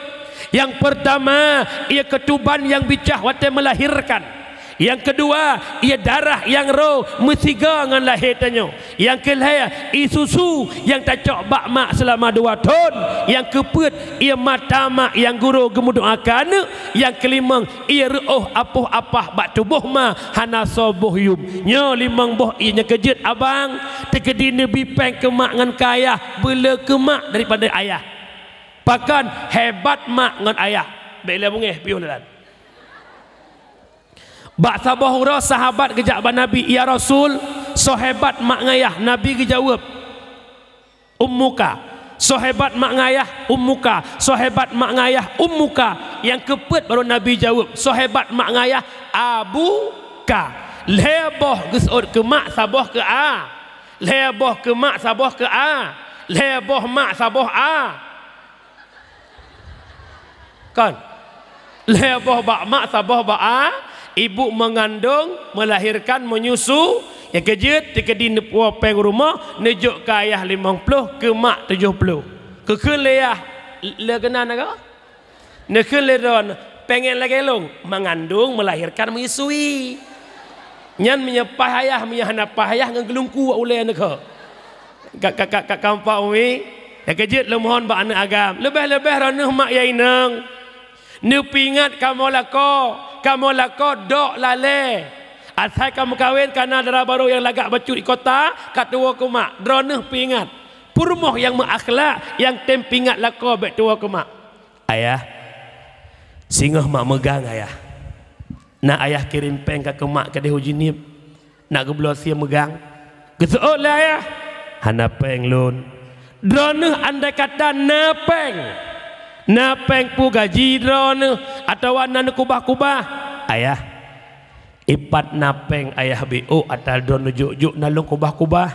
Yang pertama ia ketuban yang bicah wate melahirkan. Yang kedua, ia darah yang roh mesti dengan lahir tanya. Yang kelahir, ia susu yang tak cok bak mak selama dua tahun. Yang keput, ia mata mak yang guru gemuduk akan. Yang kelima, ia roh apuh apah bak tubuh ma hana soboh yub. Nyo limang boh ianya kejut abang. Tegedi nebi peng kemak dengan kaya. Bela kemak daripada ayah. Bahkan hebat mak dengan ayah. Bila bungih, piuh dalam. Bak Ba'tha Buhra sahabat kejak ban Nabi, "Ya Rasul, sohebat mak ngayah." Nabi gejawab, "Ummuka." Sohebat mak ngayah ummuka, sohebat mak ngayah ummuka. Yang keput baru Nabi jawab, sohebat mak ngayah abuka. Leboh gesod ke mak saboh ke a. Leboh ke mak saboh ke a. Leboh mak saboh a. Kan? Leboh bak mak saboh bak a ibu mengandung melahirkan menyusu yang kejut, tiga di nepua peng rumah nejuk ke ayah lima puluh ke mak tujuh puluh ke keleah lekena naga nekun don. pengen lagi long mengandung melahirkan menyusui nyan menyepah ayah menyahana payah dengan gelungku oleh naga kak kak kak kak kampak umi yang kejut, lemohon bak agam lebih-lebih ranuh mak yainang Nupingat kamu lah kau kamu lakot dok lale. Asal kamu kawin karena darah baru yang lagak becu di kota, katua kumak. Droneh pingat. Purmoh yang mengakhlak, yang tempingat lakot betua kumak. Ayah, singah mak megang ayah. Nak ayah kirim peng ke kumak ke dehu jinib. Nak gebelah siya megang. Kesuk lah oh, ayah. Hana peng lun. Droneh andai kata na peng. Napeng pu gaji drone atau wanan kubah kubah ayah ipat napeng ayah bu atau drone juk juk nalu kubah kubah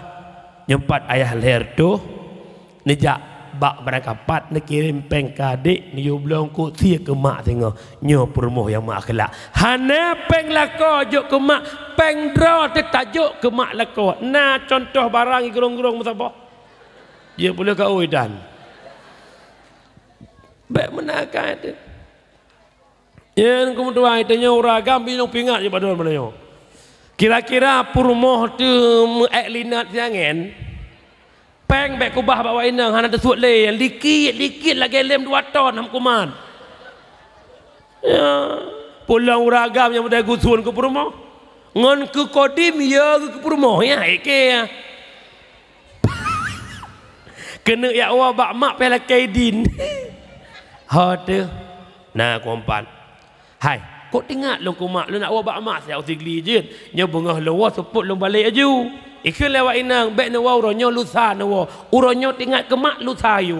nyempat ayah leher tu nejak bak mereka pat nekirim kirim peng kadik ku tia ke mak tengok nyo permoh yang mak kelak hana peng lako juk ke mak peng dro tetajuk ke mak lako na contoh barang gerong-gerong musabah dia boleh ke oi baik menakai itu. Yang kemudian itu nya uragam bilang pingat je pada mana Kira-kira purmoh tu eklinat jangan peng baik kubah bawa inang hana tersuat le yang dikit dikit lagi lem dua ton ham kuman. Ya pulang uragam yang mudah gusun ke purmoh ngan ke kodim ya ke purmoh ya eke ya. Kena ya Allah bak mak pelakai din. tuh Hada Nah kumpan Hai Kau tengok lu mak Lu nak buat bak mak Saya usik lijin Nya bunga lewa Seput lu balik aju Ikan lewat inang Bek ni wau Uronyo lusa ni wau Uronyo tengok kemak lusa yu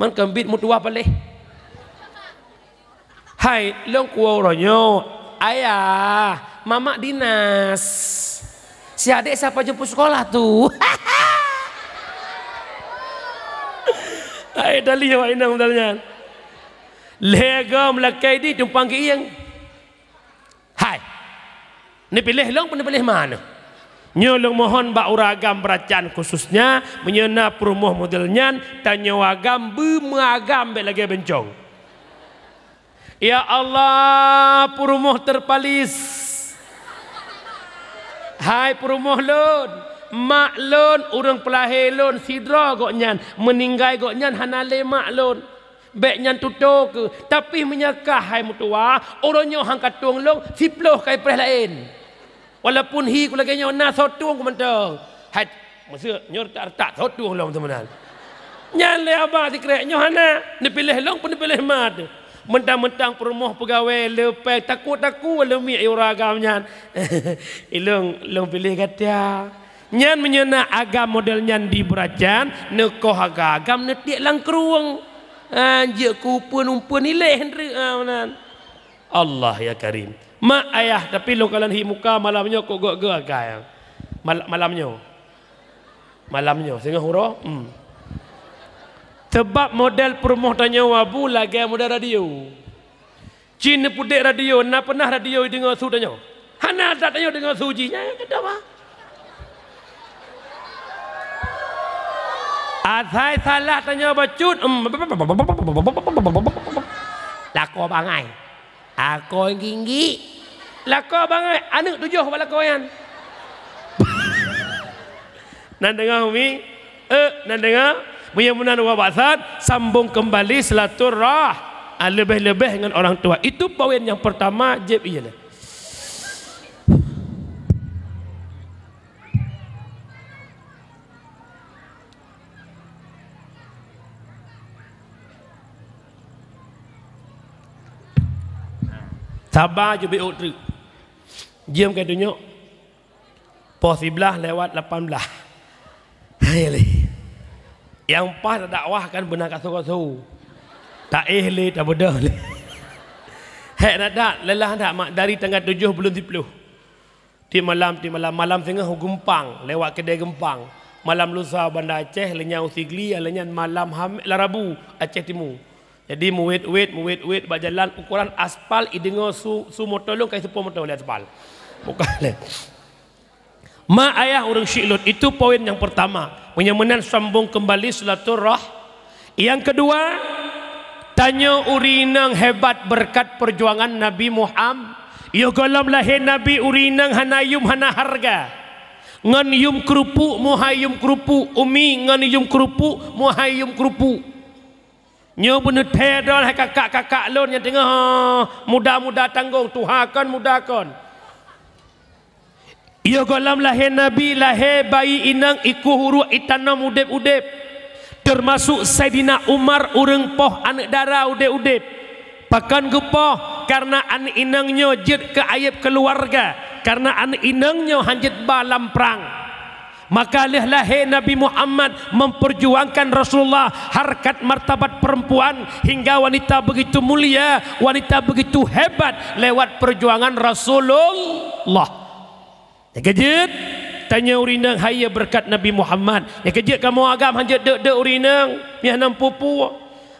Man kembit mutuwa balik Hai Lu kuwa uronyo Ayah Mamak dinas Si adik siapa jemput sekolah tu Ai dali wa inna mudalnya. Legam lakai di tumpang ke yang. Hai. Ni pilih long pun pilih mana? Nyolong mohon ba uragam beracan khususnya menyena perumah modelnya tanya wagam bemagam be lagi bencong. Ya Allah, perumah terpalis. Hai perumah lun. Maklon, urang pelahelun sidra gok nyan meninggal gok nyan hanale maklon, Bek nyan tutu ke. Tapi menyakah hai mutua. Orang nyok hang katung long. Sipluh kai perih lain. Walaupun hi ku lagi nyok. Nah sotung ku mentah. Hai. Masa nyok tak retak sotung long teman-teman. Nyan leh abah si kerek nyok hana. Nipilih long pun nipilih mat. Mentang-mentang perumah pegawai lepek. Takut-takut lemik yang ragam nyan. Ilung, eh, eh, eh, long pilih Ilung pilih katia. Nyan menyena agam model nyan di berajan Nekoh agam agam netik lang keruang Anjir kupun umpun nilai hendri ah, ah Allah ya Karim Mak ayah tapi lo kalan hi muka malamnya kok gok gok agak ya Malamnya Malamnya sehingga huruf hmm. Sebab model permohonannya tanya wabu lagi model radio Cina putih radio, nak pernah radio dengar su tanya Hana tak tanya dengar su jinya, ya, kata apa? Ah. Asai salah tanya bacut. Lako bangai. Aku tinggi. Lako bangai. Anak tujuh pada kau yang. Nak dengar umi? Eh, nak dengar? Punya munan wabasan. Sambung kembali selatur rah. Lebih-lebih dengan orang tua. Itu poin yang pertama. Jep iyalah. Sabar je beok tu. Diam ke dunia. Posiblah lewat 18. Hei Yang pas tak dakwah kan benar kat suruh-suruh. Tak eh tak bodoh le. Hei tak tak, lelah tak mak dari tanggal tujuh belum tipluh. Di malam, di malam, malam tengah gempang, lewat kedai gempang. Malam lusa bandar Aceh, lenyau sigli, lenyan malam hamil, larabu, Aceh timur. Jadi muwit wit muwit wit berjalan ukuran aspal i dengar su su motor lu kai sepo motor aspal. Bukan le. Ma ayah urang syilut itu poin yang pertama, menyemenan sambung kembali silaturah. Yang kedua, tanya urinang hebat berkat perjuangan Nabi Muhammad. Yo golam he Nabi urinang hanayum hana harga. yum kerupuk muhayum kerupuk umi yum kerupuk muhayum kerupuk. Nyo bunuh terol hai kakak-kakak lon yang tengah ha, muda-muda tanggung tuhakan mudakan. Ia golam lahir Nabi lahir bayi inang iku huru itana mudep udep Termasuk Saidina Umar ureng poh anak dara udep-udep. Pakan gupoh karena an inangnya jid ke ayib keluarga. Karena an inangnya hanjit balam perang maka lehlah Nabi Muhammad memperjuangkan Rasulullah harkat martabat perempuan hingga wanita begitu mulia wanita begitu hebat lewat perjuangan Rasulullah Ya kejut tanya urinang haya berkat Nabi Muhammad ya kejut kamu agam hanya dek dek urinang mih nampupu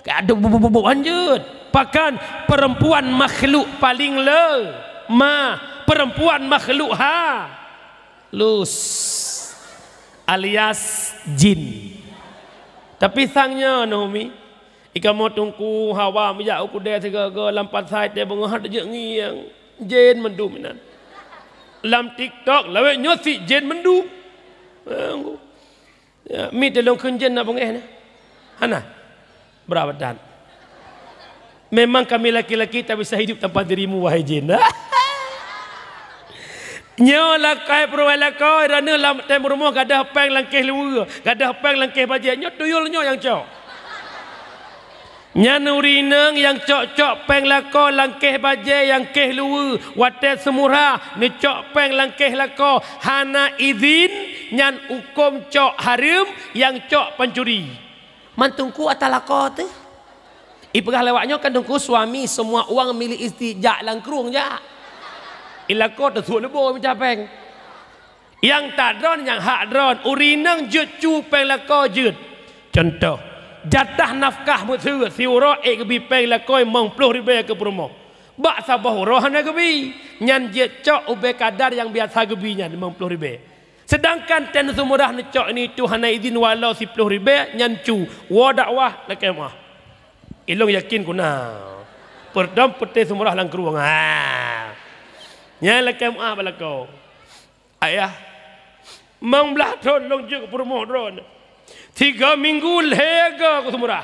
ada bubu-bubu hanjut pakan perempuan makhluk paling le ma perempuan makhluk ha lus alias jin. Tapi sangnya Naomi, ikam motongku hawa mija aku dia tiga-tiga lampat sai dia bengah de je ngiang. Jin mendu minan. Lam TikTok lawe nyosi jin mendu. Aku. Ya, ya, mi telung kun jin na bengah na. Hana. Berabadan. Memang kami laki-laki tak bisa hidup tanpa dirimu wahai jin. Ha? Nyala kai perwai la kai rana lam tem rumah gadah peng langkeh lura, gada peng langkeh bajet nyot tuyul nyot yang cok. Nyan neng yang cok-cok peng la kai langkeh bajet yang keh lura, watai semura ni cok peng langkeh la kai hana izin nyan hukum cok harim yang cok pencuri. Mantungku atala kai tu. Ibrah lewaknya kan tungku suami semua uang milik istri jak langkrung jak. อิลากโกตสวนลูกโบมิจาแปงยังตัดร้อนอย่างหาดรอนอุรีนั่งยืดจูแปงแล้วก็ยืดจนโตจัดตานัฟกามุซือสิวรอเอกบีแปงแล้วก็มองปลุริเบกับปรโมบักสาบหะหรอฮันะกบียันเจเจาะอุเบกาดาร์อย่างเบียสากบียันมองปลุริเบ Sedangkan ten sumurah ni cok ni Tuhan nak izin walau si puluh r i ่ e nyancu wa dakwah nak kemah. Ilong y a ่ i n ku na. Perdam pete sumurah lang k e r ่ a n Nyalakan mu'ah pada kau. Ayah. Mang belah drone long juga perumah drone. Tiga minggu lega aku semua.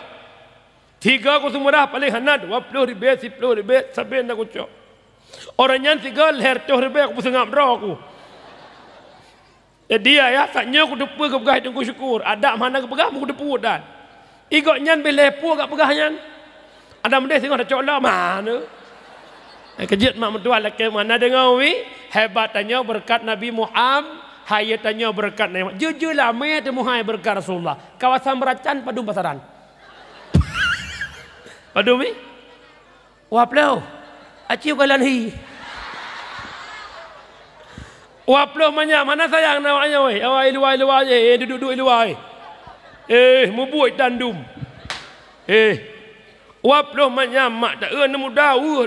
Tiga aku semua paling hanat. Dua puluh ribu, si puluh ribu. Sabi nak ucap. Orang yang tiga leher tuh ribu aku pusing ngap drone aku. Jadi ayah tak nyok aku depu ke pegah itu aku syukur. Ada mana ke pegah aku depu dan. Ikut nyan bila lepuh ke pegah nyan. Ada mendeh tengok ada colak mana. Kejut mak mentua lelaki mana dengar we hebat tanya berkat Nabi Muhammad Hayo tanya berkat Nabi Muhammad. Jujur lah, mayat di muhai berkat Rasulullah. Kawasan beracan padu pasaran. padu mi? Waplau. Aci ukalan hi. Waplau manya, mana sayang nak wanya weh. Awak iluwa iluwa je. Eh, duduk duduk iluwa eh. Eh, mubuik dandum. Eh. Waplau manya, mak tak ada muda. Uh,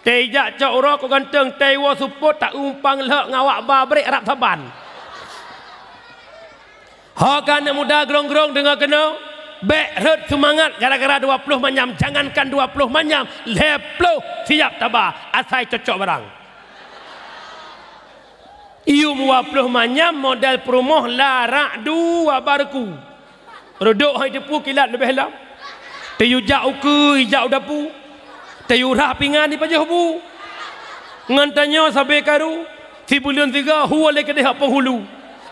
Tei jak cok roh ku ganteng tei wa tak umpang lek ngawak babrek Arab Saban. Ha kan muda gerong-gerong dengar kena. Bek red semangat gara-gara 20 manyam jangankan 20 manyam leplo siap tabah asai cocok barang. Iu puluh manyam model perumah larak dua barku. Roduk hai depu kilat lebih lam. Tiu jak uke hijau dapu. Tayura pingan di pajah bu. Ngantanya sampai karu. Si bulan tiga huwa leka deha penghulu.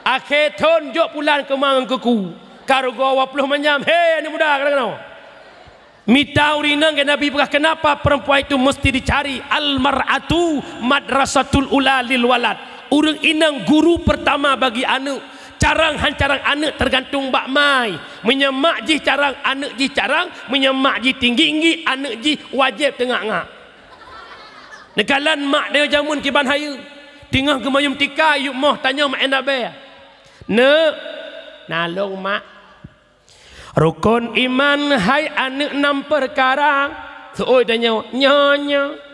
Akhir ton jok pulang kemangan ku, Karu gawa puluh menyam. he ni mudah kena kena. Mita urinan ke Nabi Ibrahim. Kenapa perempuan itu mesti dicari? Al-mar'atu madrasatul ula lil walad. Urung inang guru pertama bagi anak carang han carang anak tergantung bak mai menyemak ji carang anak ji carang menyemak ji tinggi tinggi anak ji wajib tengah ngak negalan mak dia jamun kiban hayu tengah gemayum tika yuk moh tanya mak enda be ne nalong mak rukun iman hai anak enam perkara Seoi tanya nyonya nyo.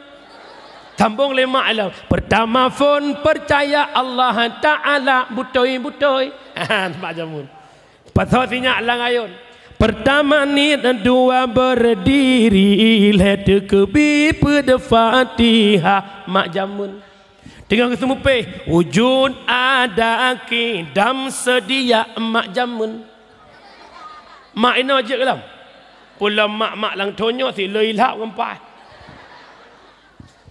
Tambung lima alam. Pertama pun percaya Allah Ta'ala. Butoi-butoi. Tempat jamun. Pasal sinyak lang ayun. Pertama ni dan dua berdiri. Lihat kebi pada fatihah. Mak jamun. Dengan kesemupi. Wujud ada ke dam sedia. Mak jamun. Mak ina wajib ke dalam? Pula mak-mak lang si leilak kempas.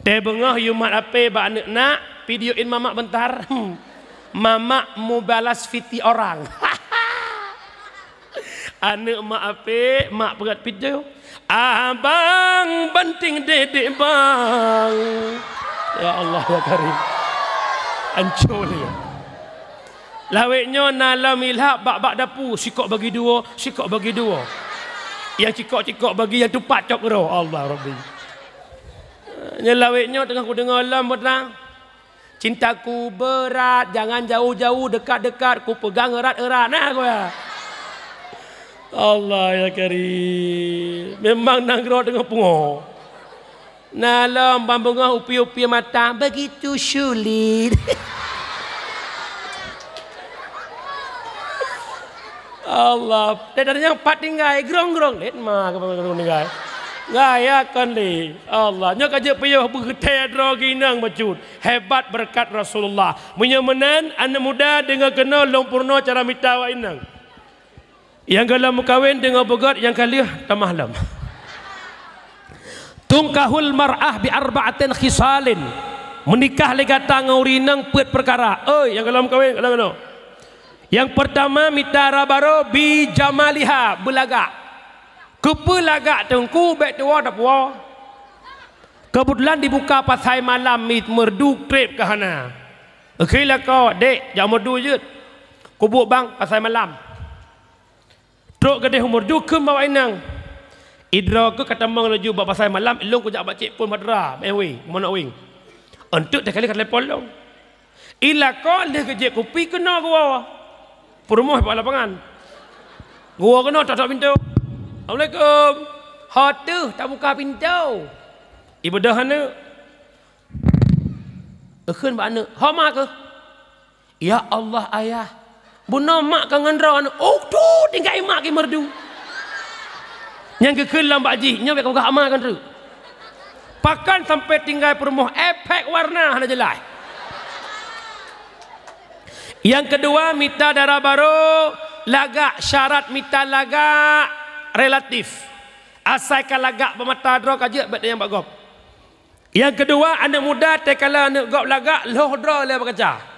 Teh bengah yumat ape ba anak nak videoin mamak bentar. mamak mu balas fiti orang. anak mak ape mak berat video. Abang benting dedek bang. Ya Allah ya Karim. Ancur dia. Laweknya nalam ilhab bak-bak dapu. Sikok bagi dua, sikok bagi dua. Yang cikok-cikok bagi yang tupat cok roh. Allah Rabbi. Nyelawiknya tengah ku dengar alam berterang. Cintaku berat, jangan jauh-jauh, dekat-dekat, ku pegang erat-erat. Nah, aku ya. Allah ya karim. Memang nanggerak dengan pungok. Nalam bambungah upi-upi mata begitu sulit. Allah, dia dah empat tinggal, gerong-gerong. Lihat mah, kebangunan tinggal. Gaya kali Allah. Nya kaje payah bergetar droginang macut. Hebat berkat Rasulullah. Menyemenan anak muda dengan kena lompurno cara minta wainang. Yang kalau mukawin dengan begat yang kali tamah lam. Tungkahul mar'ah bi arba'atin khisalin. Menikah lega tangau rinang pet perkara. Oh yang kalau mukawin, kalau kena. Yang pertama mitara baro bi jamaliha belagak. Kepelagak tengku back to war dah Kebetulan dibuka pasai malam mit merdu trip ke sana. Akhirnya kau dek jauh merdu je. Kubuk bang pasai malam. Truk gede umur merdu ke bawa inang. Idra ke kata mang laju bawa pasai malam elung kujak bacik pun madra. Mewi mana wing. Untuk tak kali kat lepol dong. Ila kau le kerja kopi kena kau. Permoh pala lapangan. Gua kena tak tak pintu. Assalamualaikum. Hotu tak buka pintu. Ibu dah hana. Ekhun bana. Hama ke? Ya Allah ayah. Bunuh mak kan ngandra anu. Oh tu tinggal mak ke merdu. Yang ke kelam Pak Ji. Yang baik kau kan tu. Pakan sampai tinggal permuh. Efek warna hana jelai. Yang kedua, minta darah baru. Lagak. Syarat minta lagak relatif. Asal kalagak bermata draw kaje bet yang bagop. Yang kedua anak muda tekala anak gop lagak loh draw le bekerja.